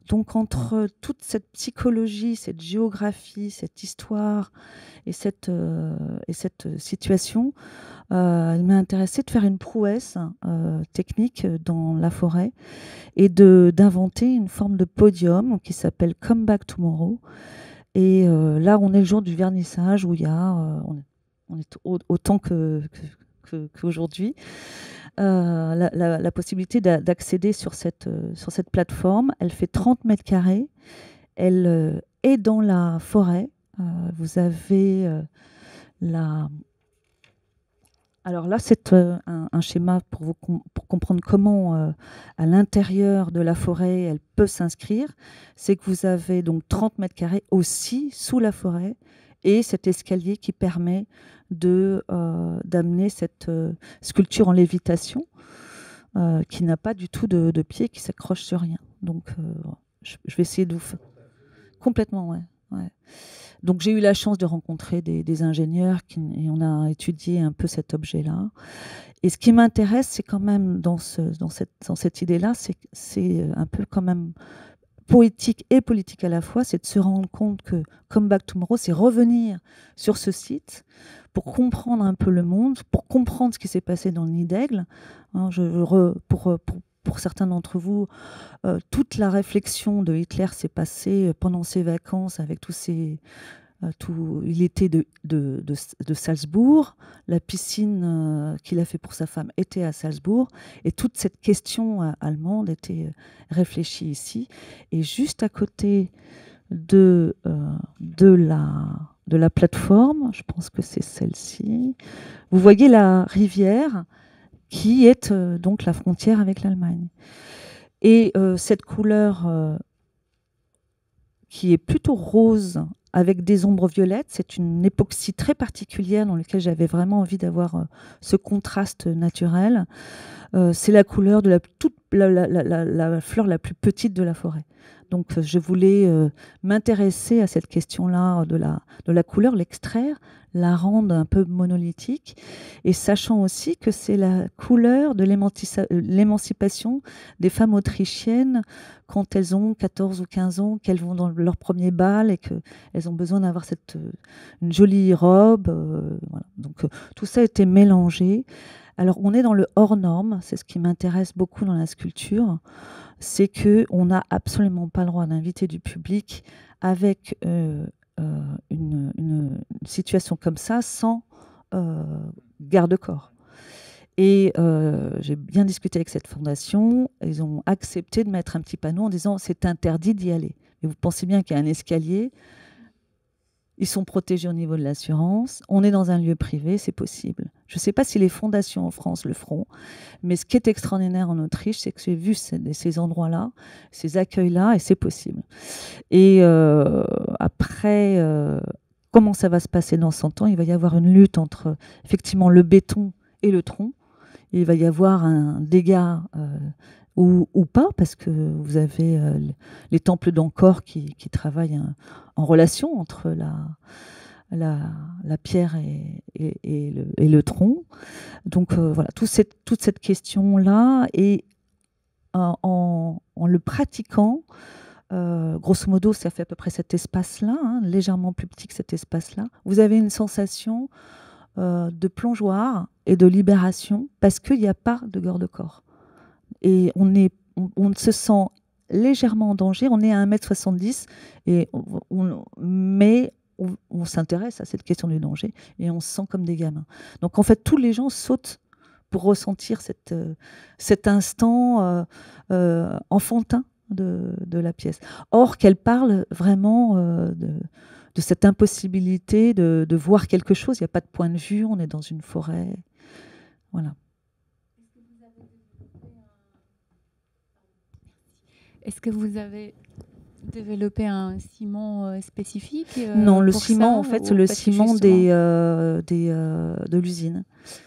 Donc entre toute cette psychologie, cette géographie, cette histoire et cette, euh, et cette situation, euh, il m'a intéressé de faire une prouesse euh, technique dans la forêt et d'inventer une forme de podium qui s'appelle Come Back Tomorrow. Et là, on est le jour du vernissage où il y a, autant qu'aujourd'hui. Euh, la, possibilité d'accéder euh, sur cette, plateforme. Elle fait 30 mètres carrés. Elle euh, est dans la forêt. vous avez la, alors là, c'est un, schéma pour, pour comprendre comment, à l'intérieur de la forêt, elle peut s'inscrire. C'est que vous avez donc 30 mètres carrés aussi sous la forêt et cet escalier qui permet euh, d'amener cette euh, sculpture en lévitation euh, qui n'a pas du tout de, pied, qui s'accroche sur rien. Donc je, vais essayer de Complètement, ouais. Donc j'ai eu la chance de rencontrer des, ingénieurs qui, et on a étudié un peu cet objet-là. Et ce qui m'intéresse, c'est quand même dans cette idée-là, c'est un peu quand même poétique et politique à la fois, c'est de se rendre compte que Come Back Tomorrow, c'est revenir sur ce site pour comprendre un peu le monde, pour comprendre ce qui s'est passé dans le nid d'aigle. Hein, je, euh, pour, certains d'entre vous, euh, toute la réflexion de Hitler s'est passée pendant ses vacances avec tous ces, euh, tout, il était de, de, de, Salzbourg, la piscine euh, qu'il a fait pour sa femme était à Salzbourg, et toute cette question euh, allemande était réfléchie ici. Et juste à côté de, de, la, de la plateforme, je pense que c'est celle-ci, vous voyez la rivière qui est donc la frontière avec l'Allemagne. Et cette couleur qui est plutôt rose avec des ombres violettes. C'est une époxy très particulière dans laquelle j'avais vraiment envie d'avoir euh, ce contraste naturel. Euh, c'est la couleur de la, toute, la, fleur la plus petite de la forêt. Donc euh, je voulais euh, m'intéresser à cette question-là de la, couleur, l'extraire, la rendre un peu monolithique, et sachant aussi que c'est la couleur de euh, l'émancipation des femmes autrichiennes quand elles ont 14 ou 15 ans, qu'elles vont dans leur premier bal et qu'elles ont besoin d'avoir cette jolie robe. Donc tout ça a été mélangé. Alors on est dans le hors norme, c'est ce qui m'intéresse beaucoup dans la sculpture c'est que on n'a absolument pas le droit d'inviter du public avec euh, euh, une, situation comme ça sans euh, garde-corps. Et j'ai bien discuté avec cette fondation. Ils ont accepté de mettre un petit panneau en disant c'est interdit d'y aller. Et vous pensez bien qu'il y a un escalier ils sont protégés au niveau de l'assurance. On est dans un lieu privé, c'est possible. Je ne sais pas si les fondations en France le feront, mais ce qui est extraordinaire en Autriche, c'est que j'ai vu ces, endroits-là, ces accueils-là, et c'est possible. Et euh, après, euh, comment ça va se passer dans 100 ans Il va y avoir une lutte entre effectivement le béton et le tronc. Il va y avoir un dégât euh, ou, pas, parce que vous avez euh, les temples d'encore qui, qui, travaillent hein, en relation entre la, la, pierre et, le, tronc. Donc euh, voilà, tout cette, toute cette question-là, et en, le pratiquant, euh, grosso modo, ça fait à peu près cet espace-là, hein, légèrement plus petit que cet espace-là, vous avez une sensation de plongeoir et de libération, parce qu'il n'y a pas de de corps et on, est, on, se sent légèrement en danger. On est à 1m70, et on, mais on, s'intéresse à cette question du danger et on se sent comme des gamins. Donc en fait, tous les gens sautent pour ressentir cette, euh, cet instant euh, euh, enfantin de, la pièce. Or, qu'elle parle vraiment de, cette impossibilité de, de voir quelque chose. Il n'y a pas de point de vue, on est dans une forêt. Voilà. Est-ce que vous avez développé un ciment euh, spécifique euh, Non, le ciment, en fait, le ciment des, euh, des, de l'usine.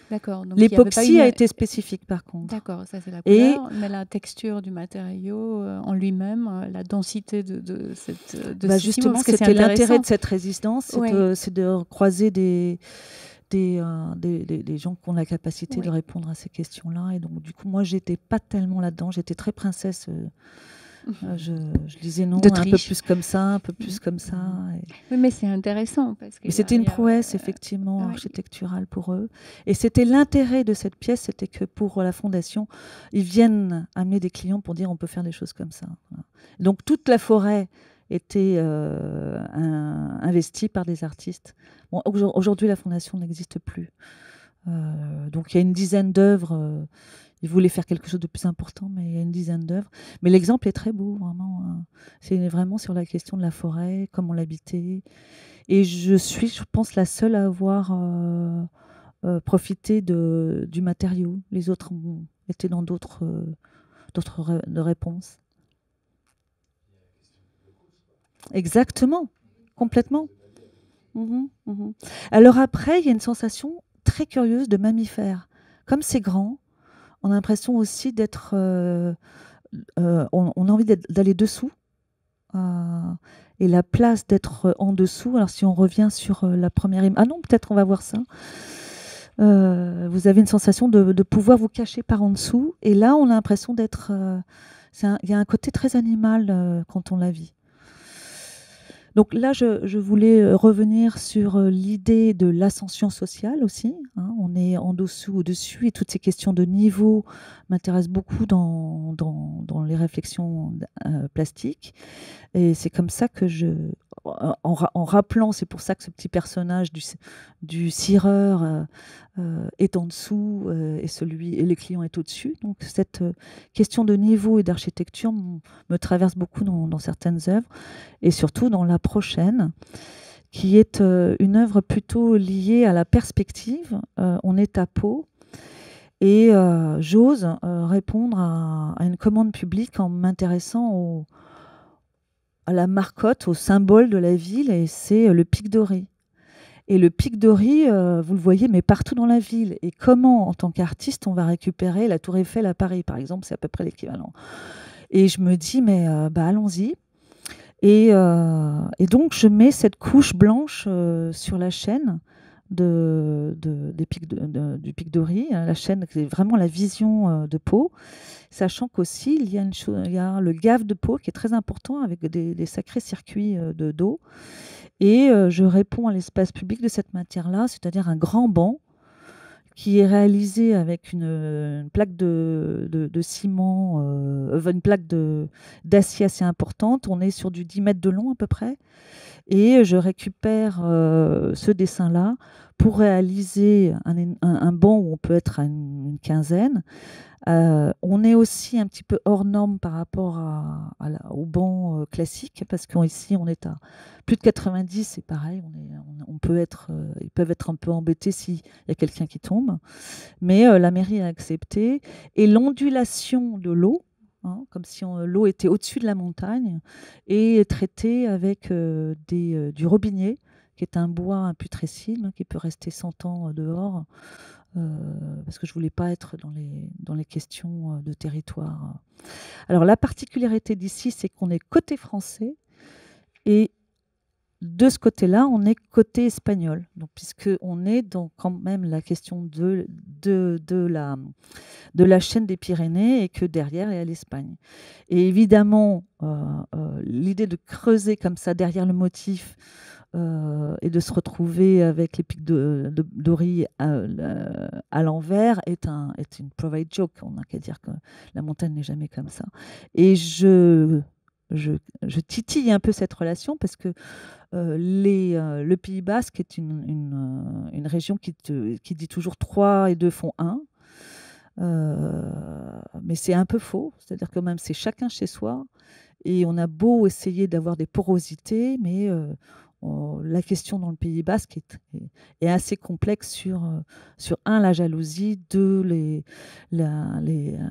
D'accord. L'époxy a été spécifique, par contre. D'accord, ça c'est la couleur, Et... mais la texture du matériau en lui-même, la densité de, de cette de bah, Justement, c'était l'intérêt de cette résistance, c'est de, croiser des... Des, des, gens qui ont la capacité de répondre à ces questions-là. Et donc, du coup, moi, j'étais pas tellement là-dedans. J'étais très princesse euh, mhm. je, disais non un peu plus comme ça, un peu plus mhm. comme ça. Oui, mais c'est intéressant. parce que C'était une prouesse, euh, effectivement, architecturale pour eux. Et c'était l'intérêt de cette pièce, c'était que pour la fondation, ils viennent amener des clients pour dire on peut faire des choses comme ça. Donc toute la forêt était euh, investie par des artistes. Bon, aujourd'hui, la fondation n'existe plus. donc il y a une dizaine d'œuvres il voulait faire quelque chose de plus important, mais il y a une dizaine d'œuvres. Mais l'exemple est très beau, vraiment. Hein. C'est vraiment sur la question de la forêt, comment l'habiter. Et je suis, je pense, la seule à avoir euh, euh, profité de, du matériau. Les autres ont été dans d'autres euh, réponses. Exactement, complètement. Mmh mmh Alors après, il y a une sensation très curieuse de mammifère. Comme c'est grand, on a l'impression aussi d'être. Euh, euh, on, a envie d'aller dessous. Euh, et la place d'être en dessous. Alors, si on revient sur la première image. Ah non, peut-être on va voir ça. vous avez une sensation de, de, pouvoir vous cacher par en dessous. Et là, on a l'impression d'être. Il y a un côté très animal quand on la vit. Donc là, je, voulais euh, revenir sur euh, l'idée de l'ascension sociale aussi. Hein. on est en dessous, au-dessus, et toutes ces questions de niveau m'intéressent beaucoup dans, les réflexions euh, plastiques. Et c'est comme ça que je. En, rappelant, c'est pour ça que ce petit personnage du, du cireur euh, euh, est en dessous euh, et celui et les clients est au-dessus. Donc cette question de niveau et d'architecture me traverse beaucoup dans, certaines œuvres et surtout dans la prochaine qui est une œuvre plutôt liée à la perspective. on est à peau et j'ose répondre à, à, une commande publique en m'intéressant au, la marcotte, au symbole de la ville, et c'est euh, le pic doré. Et le pic de euh, riz, vous le voyez, mais partout dans la ville. Et comment, en tant qu'artiste, on va récupérer la Tour Eiffel à Paris, par exemple, c'est à peu près l'équivalent. Et je me dis, mais euh, bah, allons-y. et, donc, je mets cette couche blanche sur la chaîne de, des pics du pic de riz, hein, la chaîne, c'est vraiment la vision euh, de peau, sachant qu'aussi il y, a le gave de peau qui est très important avec des, sacrés circuits euh, de dos. Et euh, je réponds à l'espace public de cette matière-là, c'est-à-dire un grand banc qui est réalisé avec une, plaque de, ciment, une plaque d'acier assez importante. On est sur du 10 mètres de long à peu près. Et je récupère euh, ce dessin-là pour réaliser un, banc où on peut être à une, quinzaine. Euh, on est aussi un petit peu hors norme par rapport au banc euh, classique, parce qu'ici on est à plus de 90, c'est pareil, on, peut être, ils peuvent être un peu embêtés s'il y a quelqu'un qui tombe. Mais la mairie a accepté. Et l'ondulation de l'eau, Hein, comme si l'eau était au-dessus de la montagne, et traitée avec euh, euh, du robinet, qui est un bois putrécible, hein, qui peut rester 100 ans euh, dehors, parce que je ne voulais pas être dans dans les questions de territoire. Alors la particularité d'ici, c'est qu'on est côté français, et de ce côté-là, on est côté espagnol, donc puisque on est dans quand même la question de, de, la, de la chaîne des Pyrénées et que derrière il y a l'Espagne. Et évidemment, euh, euh, l'idée de creuser comme ça derrière le motif euh, et de se retrouver avec les pics de, de, à, l'envers est, un, est une provide joke. On n'a qu'à dire que la montagne n'est jamais comme ça. Et je je, titille un peu cette relation parce que euh, les, euh, le Pays Basque est une, euh, région qui, qui, dit toujours 3 et 2 font 1. mais c'est un peu faux, c'est-à-dire que même c'est chacun chez soi et on a beau essayer d'avoir des porosités, mais la question dans le Pays Basque est, est assez complexe sur, euh, sur, un, la jalousie, deux, les, la, euh,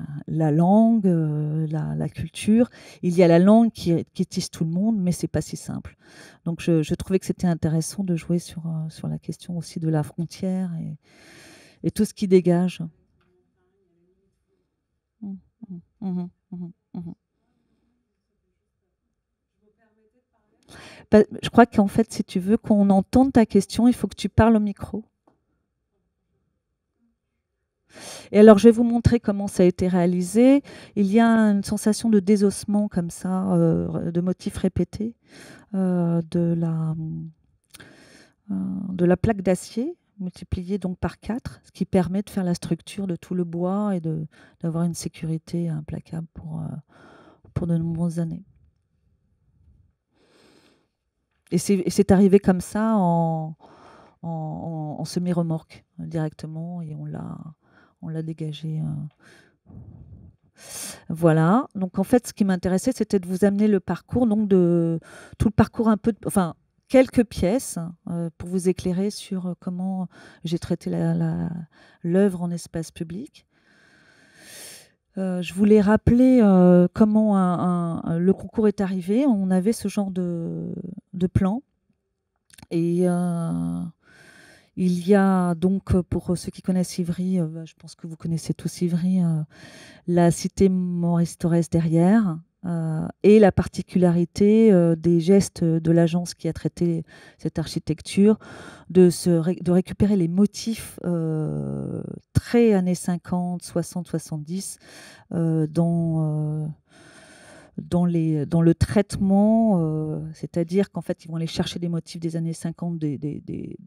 langue, euh, la, culture. Il y a la langue qui, tisse tout le monde, mais c'est pas si simple. Donc je, trouvais que c'était intéressant de jouer sur, sur, la question aussi de la frontière et, tout ce qui dégage. Mmh, mmh, mmh, Bah, je crois qu'en fait, si tu veux qu'on entende ta question, il faut que tu parles au micro. Et alors, je vais vous montrer comment ça a été réalisé. Il y a une sensation de désossement comme ça, euh, de motifs répétés, euh, de, la, euh, de la plaque d'acier multipliée donc par 4, ce qui permet de faire la structure de tout le bois et d'avoir une sécurité implacable pour, pour de nombreuses années et c'est arrivé comme ça en, semi-remorque euh, directement et on l'a dégagé. Euh. Voilà. Donc en fait, ce qui m'intéressait, c'était de vous amener le parcours, donc de tout le parcours un peu, enfin quelques pièces euh, pour vous éclairer sur comment j'ai traité l'œuvre en espace public. Euh, je voulais rappeler euh, comment le concours est arrivé. On avait ce genre de, plan. Et euh, il y a donc, pour ceux qui connaissent Ivry, bah, je pense que vous connaissez tous Ivry, la cité Maurice Torres derrière. Euh, et la particularité euh, des gestes de l'agence qui a traité cette architecture, de, se de récupérer les motifs euh, très années 50, 60, 70 dans dans, dans le traitement, c'est-à-dire qu'en fait, ils vont aller chercher des motifs des années 50, des,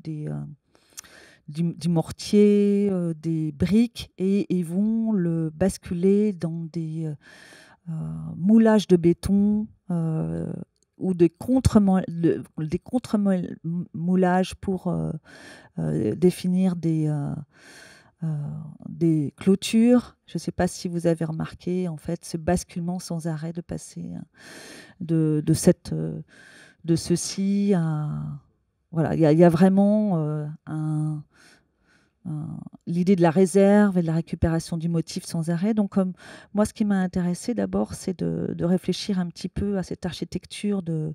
du, mortier, des briques, et ils vont le basculer dans des, euh, moulage de béton euh, ou des contre-moulages des contre pour euh, définir des... des clôtures. Je ne sais pas si vous avez remarqué en fait ce basculement sans arrêt de passer de, cette de ceci à voilà il y, a vraiment un, l'idée de la réserve et de la récupération du motif sans arrêt. Donc, comme moi, ce qui m'a intéressé d'abord, c'est de, réfléchir un petit peu à cette architecture de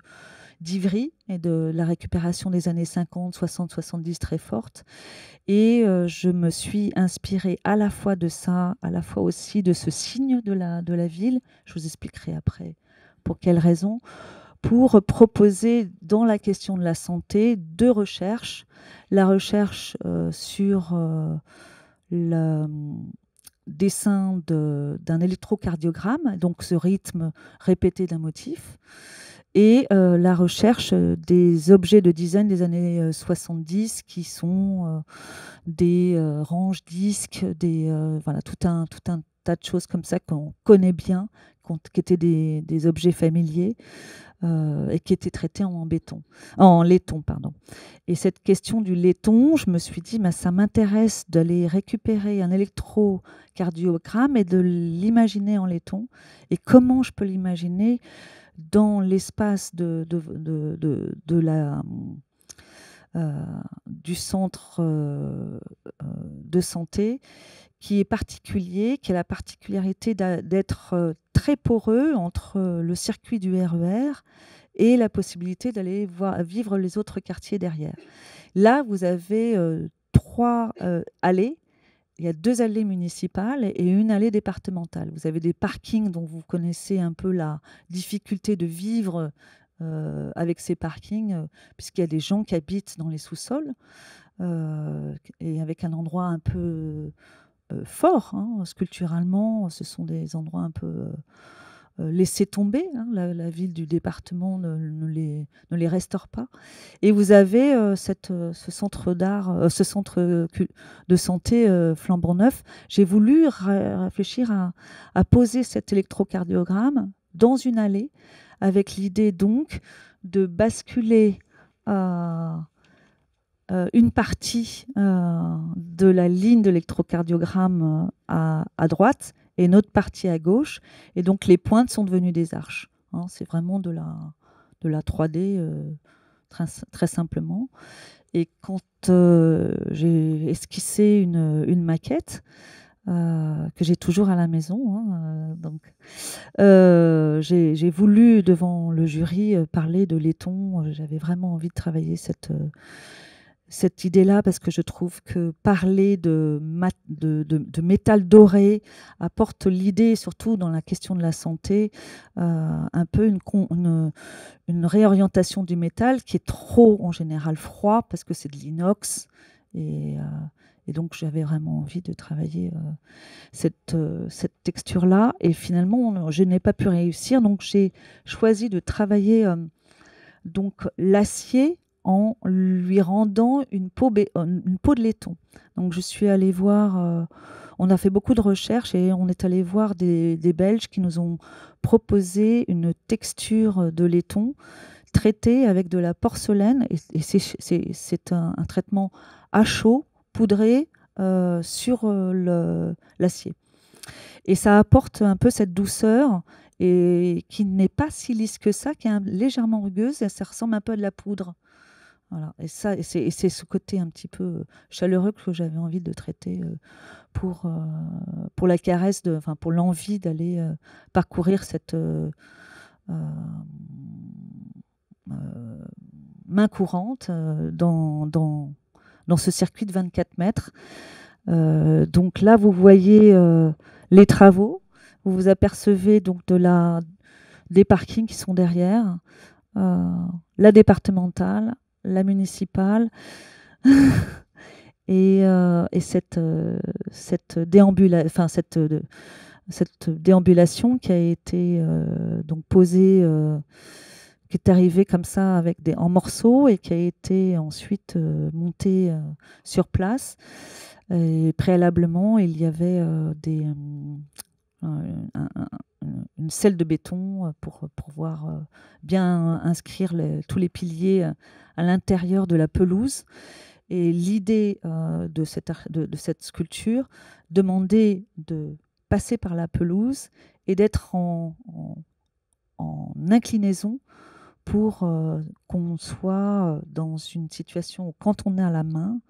d'Ivry et de la récupération des années 50, 60, 70 très forte. Et euh, je me suis inspirée à la fois de ça, à la fois aussi de ce signe de la, de la ville. Je vous expliquerai après pour quelles raisons pour proposer dans la question de la santé deux recherches. La recherche euh, sur euh, le dessin d'un électrocardiogramme, donc ce rythme répété d'un motif, et euh, la recherche des objets de design des années 70 qui sont des ranges disques, des, voilà, tout un, tout un tas de choses comme ça qu'on connaît bien, qui étaient des objets familiers, euh, et qui était traité en béton, en laiton, pardon. Et cette question du laiton, je me suis dit, ben, ça m'intéresse d'aller récupérer un électrocardiogramme et de l'imaginer en laiton. Et comment je peux l'imaginer dans l'espace de, euh, du centre euh, de santé qui est particulier, qui a la particularité d'être euh, très poreux entre euh, le circuit du RER e et la possibilité d'aller voir vivre les autres quartiers derrière. Là, vous avez euh, trois allées. Il y a deux allées municipales et une allée départementale. Vous avez des parkings dont vous connaissez un peu la difficulté de vivre avec ces parkings, puisqu'il y a des gens qui habitent dans les sous-sols et avec un endroit un peu euh, Fort, hein, Sculpturalement, ce sont des endroits un peu euh, euh, laissés tomber. Hein, la, ville du département ne, les, restaure pas. Et vous avez ce centre d'art, ce centre de santé flambant neuf. J'ai voulu réfléchir à, à poser cet électrocardiogramme dans une allée, avec l'idée donc de basculer à euh, une partie euh, de la ligne de l'électrocardiogramme euh, à, droite et une autre partie à gauche. Et donc les pointes sont devenues des arches. Hein. c'est vraiment de la, de la 3D très, simplement. Et quand j'ai esquissé une, une maquette, que j'ai toujours à la maison. Hein, donc, j'ai voulu devant le jury parler de laiton. J'avais vraiment envie de travailler cette cette idée-là parce que je trouve que parler de, métal doré apporte l'idée, surtout dans la question de la santé, euh, un peu une, réorientation du métal qui est trop en général froid parce que c'est de l'inox. Et, euh, donc j'avais vraiment envie de travailler euh, cette, cette texture-là. Et finalement, je n'ai pas pu réussir. Donc j'ai choisi de travailler donc l'acier en lui rendant une peau, euh, une peau de laiton. Donc je suis allée voir, euh, on a fait beaucoup de recherches et on est allé voir des, Belges qui nous ont proposé une texture de laiton traitée avec de la porcelaine et, c'est un, traitement à chaud, poudré euh, sur l'acier. Et ça apporte un peu cette douceur et qui n'est pas si lisse que ça, qui est légèrement rugueuse, et ça ressemble un peu à de la poudre. Et ça, c'est ce côté un petit peu euh, chaleureux que j'avais envie de traiter euh, euh, pour, la caresse, enfin, pour l'envie d'aller parcourir cette main courante dans, ce circuit de 24 mètres. donc là, vous voyez les travaux, vous vous apercevez donc de des parkings qui sont derrière, la départementale, la municipale [laughs] euh, et, cette, euh, euh, cette, déambulation qui a été donc posée qui est arrivée comme ça avec des, en morceaux et qui a été ensuite montée sur place. Et préalablement, il y avait des, une selle de béton euh, pour euh, pouvoir euh, bien inscrire tous les piliers à l'intérieur de la pelouse. Et l'idée de, cette, cette sculpture demandait de passer par la pelouse et d'être en, en, inclinaison pour qu'on soit dans une situation où quand on est à la main,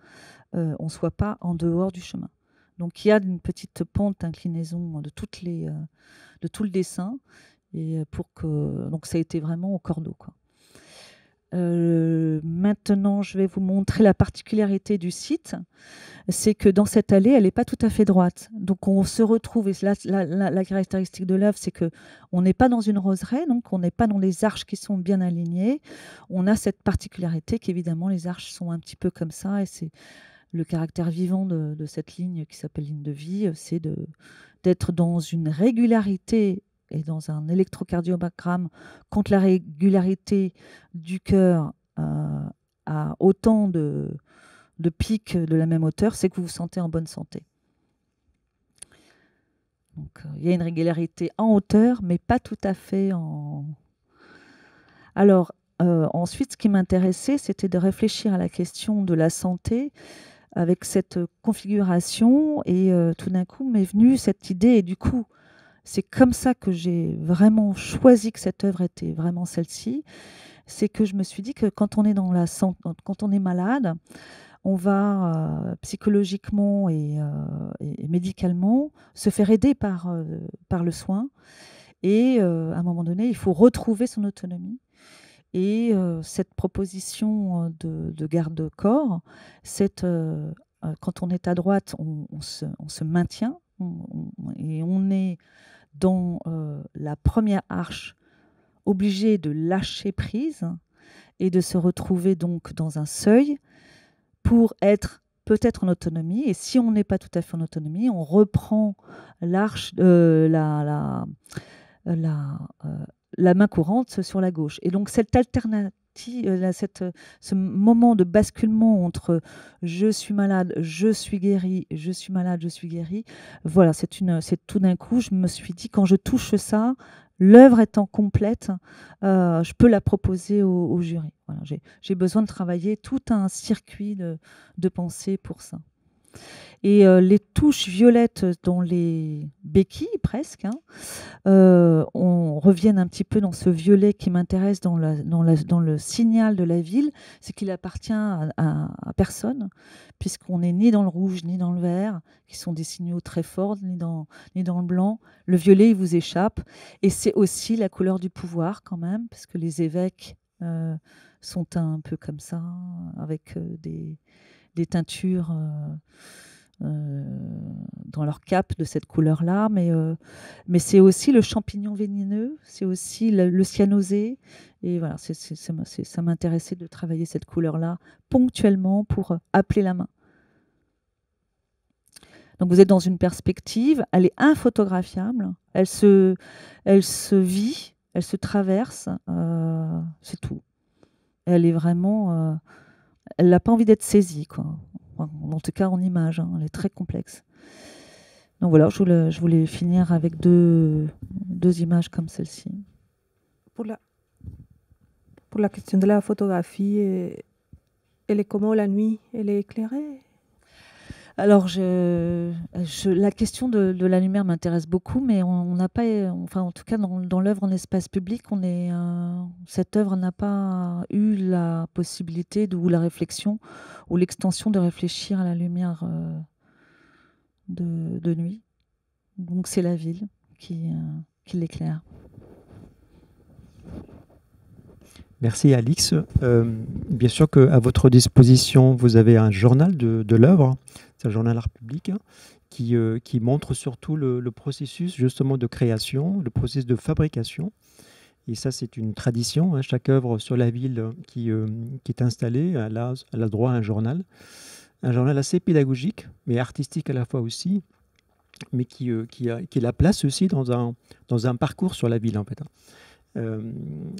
on ne soit pas en dehors du chemin. Donc il y a une petite pente inclinaison de, les, euh, tout le dessin. Et euh, pour que, donc ça a été vraiment au cordeau. Euh, maintenant, je vais vous montrer la particularité du site. C'est que dans cette allée, elle n'est pas tout à fait droite. Donc, on se retrouve, et la, caractéristique de l'œuvre, c'est que on n'est pas dans une roseraie, donc on n'est pas dans les arches qui sont bien alignées. On a cette particularité qu'évidemment, les arches sont un petit peu comme ça, et c'est le caractère vivant de, cette ligne qui s'appelle ligne de vie, euh, c'est d'être dans une régularité et dans un électrocardiogramme contre la régularité du cœur euh, à a autant de, de pics de la même hauteur, c'est que vous vous sentez en bonne santé. Euh, il y a une régularité en hauteur, mais pas tout à fait en... Alors, ensuite, ce qui m'intéressait, c'était de réfléchir à la question de la santé avec cette configuration et euh, tout d'un coup m'est venue cette idée et du coup c'est comme ça que j'ai vraiment choisi que cette œuvre était vraiment celle-ci c'est que je me suis dit que quand on est dans la quand on est malade on va euh, psychologiquement euh, et, médicalement se faire aider par, par le soin et à un moment donné il faut retrouver son autonomie et euh, cette proposition euh, de, garde-corps, euh, quand on est à droite, on, se, maintient et on est dans la première arche obligé de lâcher prise et de se retrouver donc dans un seuil pour être peut-être en autonomie. Et si on n'est pas tout à fait en autonomie, on reprend l'arche, la, la, la main courante sur la gauche. Et donc cette alternative euh, cette, euh, ce moment de basculement entre euh, je suis malade, je suis guéri, je suis malade, je suis guéri, voilà, c'est une, c'est tout d'un coup, je me suis dit quand je touche ça, l'œuvre étant complète, je peux la proposer au, jury. j'ai, besoin de travailler tout un circuit de, de pensée pour ça. Et euh, les touches violettes dans les béquilles, presque, hein, euh, on revient un petit peu dans ce violet qui m'intéresse dans, le signal de la ville, c'est qu'il appartient à, personne, puisqu'on n'est ni dans le rouge, ni dans le vert, qui sont des signaux très forts, ni dans, le blanc. Le violet, il vous échappe. Et c'est aussi la couleur du pouvoir, quand même, parce que les évêques euh, sont un peu comme ça, avec des des teintures euh, euh, dans leur cap de cette couleur-là, mais, euh, mais c'est aussi le champignon vénineux, c'est aussi le, cyanosé. Et voilà, c'est ça m'intéressait de travailler cette couleur-là ponctuellement pour appeler la main. Donc vous êtes dans une perspective, elle est infotographiable, elle se, elle se vit, elle se traverse, c'est tout. Elle est vraiment elle n'a pas envie d'être saisie, quoi. En tout cas, en image, hein, elle est très complexe. Donc voilà, je voulais, finir avec deux, images comme celle-ci. Pour la, pour la question de la photographie, elle est comment la nuit Elle est éclairée alors, la question de, la lumière m'intéresse beaucoup, mais on n'a pas, en tout cas, dans, l'œuvre en espace public, euh, cette œuvre n'a pas eu la possibilité ou la réflexion ou l'extension de réfléchir à la lumière euh, de, nuit. Donc, c'est la ville qui euh, l'éclaire. Merci Alix. Euh, bien sûr qu'à votre disposition, vous avez un journal de, l'œuvre, c'est un journal art public, hein, qui, euh, qui, montre surtout le, processus justement de création, le processus de fabrication. Et ça, c'est une tradition. Hein. chaque œuvre sur la ville qui, euh, qui est installée, elle a, a, droit à un journal. Un journal assez pédagogique, mais artistique à la fois aussi, mais qui, qui, a, qui la place aussi dans un, dans un parcours sur la ville en fait. Hein. Euh,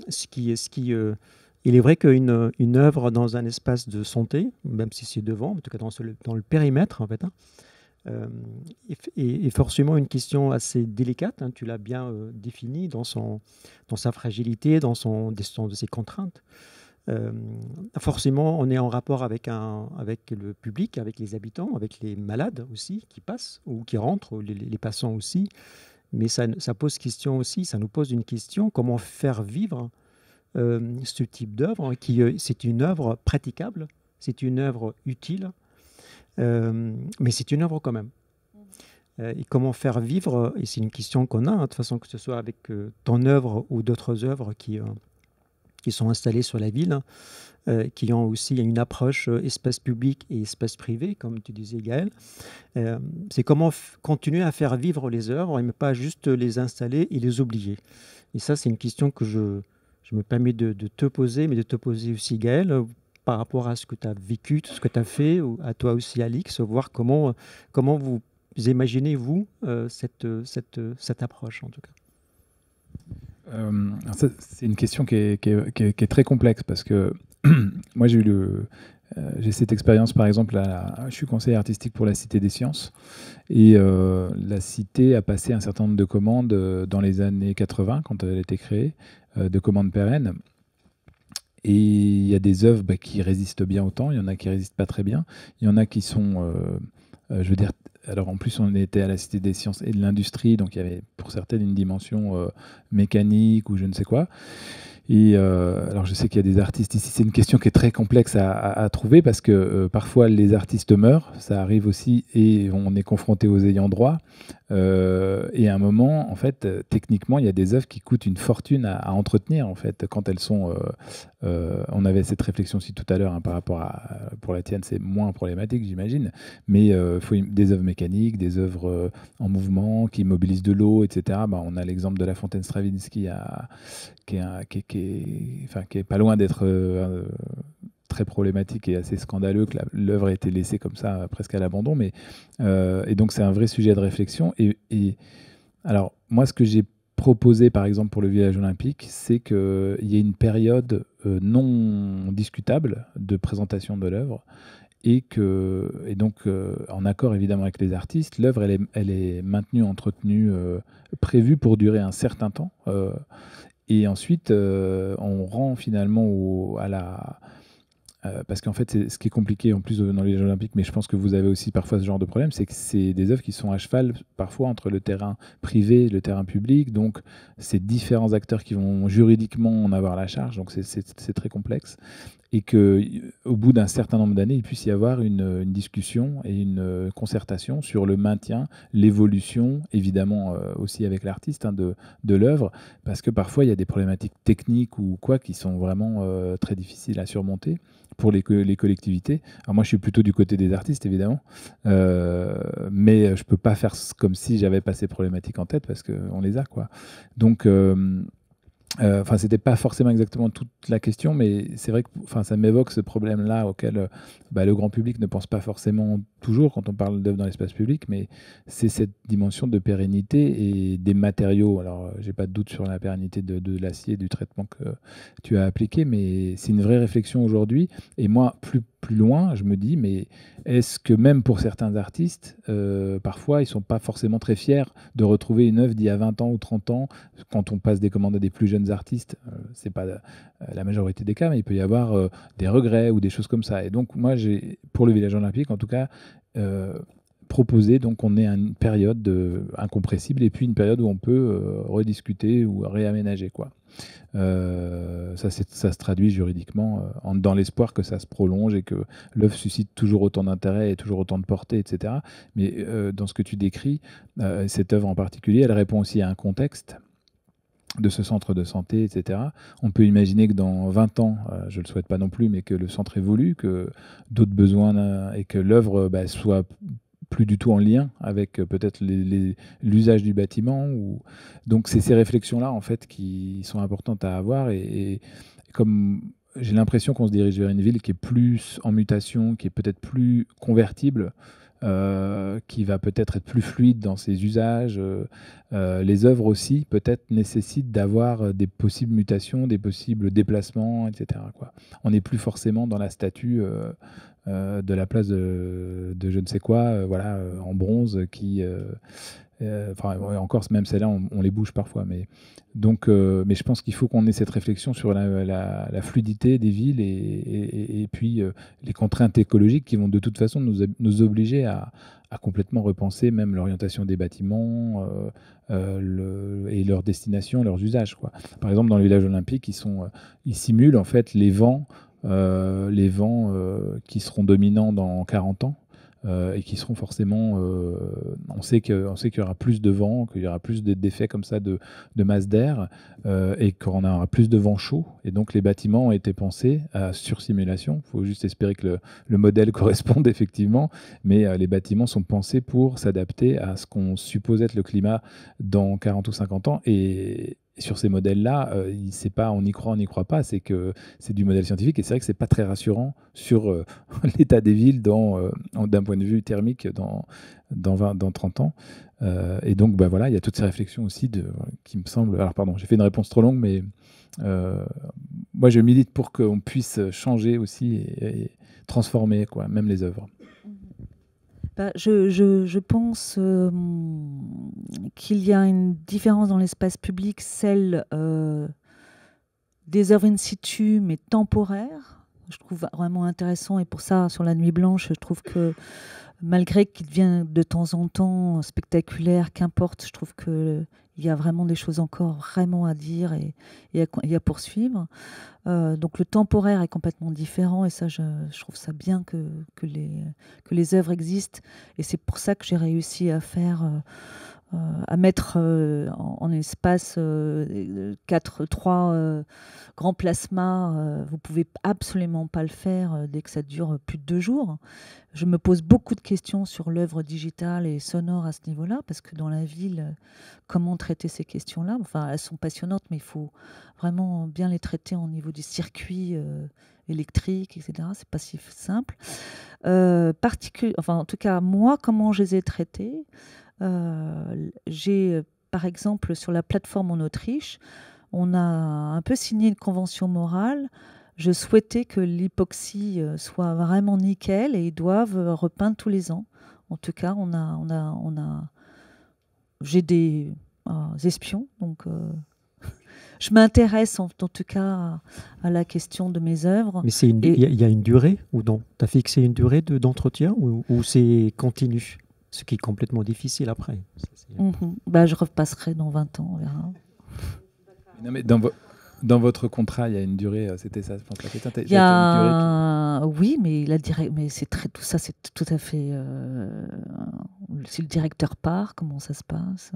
ce qui, ce qui euh, il est vrai qu'une œuvre dans un espace de santé, même si c'est devant, en tout cas dans, le périmètre, en fait, hein, euh, est, forcément une question assez délicate. Hein, tu l'as bien défini dans, son, dans sa fragilité, dans son, ses contraintes. forcément, on est en rapport avec, un, avec le public, avec les habitants, avec les malades aussi qui passent ou qui rentrent, les passants aussi mais ça, pose question aussi, ça nous pose une question, comment faire vivre euh, ce type d'œuvre, qui euh, c'est une œuvre praticable, c'est une œuvre utile, euh, mais c'est une œuvre quand même. et comment faire vivre, et c'est une question qu'on a, hein, de toute façon que ce soit avec ton œuvre ou d'autres œuvres qui, qui sont installés sur la ville, euh, qui ont aussi une approche euh, espace public et espace privé, comme tu disais Gaël. Euh, c'est comment continuer à faire vivre les œuvres et ne pas juste les installer et les oublier. Et ça, c'est une question que je, je me permets de, te poser, mais de te poser aussi Gaël, par rapport à ce que tu as vécu, tout ce que tu as fait, à toi aussi Alix, voir comment, comment vous imaginez, vous, cette, cette approche en tout cas. Euh, c'est une question qui est, très complexe parce que [clears throat] moi j'ai eu euh, j'ai cette expérience par exemple, à, je suis conseiller artistique pour la Cité des Sciences et euh, la Cité a passé un certain nombre de commandes dans les années 80 quand elle a été créée, de commandes pérennes. Et il y a des œuvres bah, qui résistent bien au temps, il y en a qui résistent pas très bien, il y en a qui sont euh, je veux dire, alors en plus on était à la Cité des sciences et de l'industrie, donc il y avait pour certaines une dimension euh, mécanique ou je ne sais quoi. Euh, alors je sais qu'il y a des artistes ici, c'est une question qui est très complexe à, trouver parce que euh, parfois les artistes meurent, ça arrive aussi et on est confronté aux ayants droit. Euh, et à un moment, en fait, techniquement, il y a des œuvres qui coûtent une fortune à, entretenir, en fait, quand elles sont... on avait cette réflexion aussi tout à l'heure hein, par rapport à... Pour la tienne, c'est moins problématique, j'imagine, mais faut des œuvres mécaniques, des œuvres en mouvement qui mobilisent de l'eau, etc. Bah, on a l'exemple de la fontaine Stravinsky qui, qui est qui est, enfin, qui est pas loin d'être euh, très problématique et assez scandaleux que l'œuvre ait été laissée comme ça euh, presque à l'abandon. Mais euh, et donc c'est un vrai sujet de réflexion. Et, alors moi, ce que j'ai proposé par exemple pour le village olympique, c'est qu'il y ait une période non discutable de présentation de l'œuvre et que et donc en accord évidemment avec les artistes, l'œuvre elle est, elle est, maintenue, entretenue, prévue pour durer un certain temps. Euh, et ensuite, euh, on rend finalement à la, euh, parce qu'en fait, ce qui est compliqué en plus dans les Jeux Olympiques, mais je pense que vous avez aussi parfois ce genre de problème, c'est que c'est des œuvres qui sont à cheval parfois entre le terrain privé et le terrain public. Donc, c'est différents acteurs qui vont juridiquement en avoir la charge. Donc, c'est très complexe et que euh, au bout d'un certain nombre d'années, il puisse y avoir une, euh, discussion et une euh, concertation sur le maintien, l'évolution, évidemment aussi avec l'artiste hein, de, l'œuvre, parce que parfois il y a des problématiques techniques ou quoi qui sont vraiment très difficiles à surmonter pour les, les, collectivités. Alors moi, je suis plutôt du côté des artistes, évidemment, mais je peux pas faire comme si j'avais pas ces problématiques en tête parce qu'on les a, quoi. Donc euh, enfin, c'était pas forcément exactement toute la question, mais c'est vrai que ça m'évoque ce problème-là auquel euh, bah, le grand public ne pense pas forcément toujours quand on parle d'œuvres dans l'espace public, mais c'est cette dimension de pérennité et des matériaux. Alors, euh, j'ai pas de doute sur la pérennité de, de l'acier, du traitement que tu as appliqué, mais c'est une vraie réflexion aujourd'hui. Et moi, plus plus loin, je me dis, mais est-ce que même pour certains artistes, parfois, ils sont pas forcément très fiers de retrouver une œuvre d'il y a 20 ans ou 30 ans, quand on passe des commandes à des plus jeunes artistes, euh, c'est pas euh, la majorité des cas, mais il peut y avoir euh, des regrets ou des choses comme ça. Et donc moi, j'ai pour le village olympique, en tout cas proposé donc on ait une période incompressible et puis une période où on peut rediscuter ou réaménager quoi. ça, ça se traduit juridiquement dans l'espoir que ça se prolonge et que l'œuvre suscite toujours autant d'intérêt et toujours autant de portée, etc. Mais dans ce que tu décris, cette œuvre en particulier, elle répond aussi à un contexte de ce centre de santé, etc. On peut imaginer que dans 20 ans, euh, je ne le souhaite pas non plus, mais que le centre évolue, que d'autres besoins euh, et que l'œuvre bah, soit plus du tout en lien avec euh, peut-être l'usage du bâtiment. Donc c'est ces réflexions-là en fait qui sont importantes à avoir et comme j'ai l'impression qu'on se dirige vers une ville qui est plus en mutation, qui est peut-être plus convertible, euh, qui va peut-être être plus fluide dans ses usages. Euh, euh, les œuvres aussi, peut-être, nécessitent d'avoir des possibles mutations, des possibles déplacements, etc. On n'est plus forcément dans la statue de la place de, de je ne sais quoi, voilà, en bronze, qui, euh, enfin, encore encore, même celles-là, on, les bouge parfois. Mais, donc, euh, mais je pense qu'il faut qu'on ait cette réflexion sur la, fluidité des villes et, puis euh, les contraintes écologiques qui vont de toute façon nous, nous obliger à, complètement repenser même l'orientation des bâtiments et leur destination, leurs usages. Quoi. Par exemple, dans les villages olympiques, ils, sont, ils simulent en fait les vents, les vents qui seront dominants dans 40 ans. Euh, et qui seront forcément. Euh, on sait sait qu'il y aura plus de vent, qu'il y aura plus d'effets comme ça de, de masse d'air euh, et qu'on aura plus de vent chaud. Et donc les bâtiments ont été pensés à sursimulation. Il faut juste espérer que le, le modèle [laughs] corresponde effectivement, mais les bâtiments sont pensés pour s'adapter à ce qu'on suppose être le climat dans 40 ou 50 ans et sur ces modèles-là, euh, pas on y croit, on n'y croit pas, c'est que c'est du modèle scientifique et c'est vrai que n'est pas très rassurant sur euh, [laughs] l'état des villes euh, d'un point de vue thermique dans, dans 20, dans 30 ans. et donc, bah voilà, il y a toutes ces réflexions aussi qui me semblent. Alors, pardon, j'ai fait une réponse trop longue, mais moi je milite pour qu'on puisse changer aussi et, transformer, quoi, même les œuvres je, pense euh, qu'il y a une différence dans l'espace public, celle euh, des œuvres in situ, mais temporaires. Je trouve vraiment intéressant, et pour ça, sur la Nuit Blanche, je trouve que malgré qu'il devient de temps en temps spectaculaire, qu'importe, je trouve que il y a vraiment des choses encore vraiment à dire et, et, à, poursuivre. Euh, donc le temporaire est complètement différent et ça, je, trouve ça bien que, les, que les œuvres existent. Et c'est pour ça que j'ai réussi à faire euh, euh, à mettre euh, en, espace 4, euh, 3 grands plasmas, vous pouvez absolument pas le faire dès que ça dure plus de deux jours. Je me pose beaucoup de questions sur l'œuvre digitale et sonore à ce niveau-là, parce que dans la ville, comment traiter ces questions-là Enfin, elles sont passionnantes, mais il faut vraiment bien les traiter au niveau du circuit électrique, etc. C'est pas si simple. enfin, en tout cas, moi, comment je les ai traitées euh, j'ai, euh, par exemple, sur la plateforme en Autriche, on a un peu signé une convention morale. Je souhaitais que l'hypoxie euh, soit vraiment nickel et ils doivent repeindre tous les ans. En tout cas, on a, on a, on a, j'ai des espions, donc [laughs] je m'intéresse en, tout cas à, la question de mes œuvres. Mais il y, a une durée ou non T'as fixé une durée d'entretien ou c'est continu ce qui est complètement difficile après. Mhm. bah, je repasserai dans 20 ans, on verra. dans, votre contrat, il y a une durée, euh, c'était ça, Oui, mais, la direct... mais c'est très... tout ça, c'est tout à fait... Euh, si le directeur part, comment ça se passe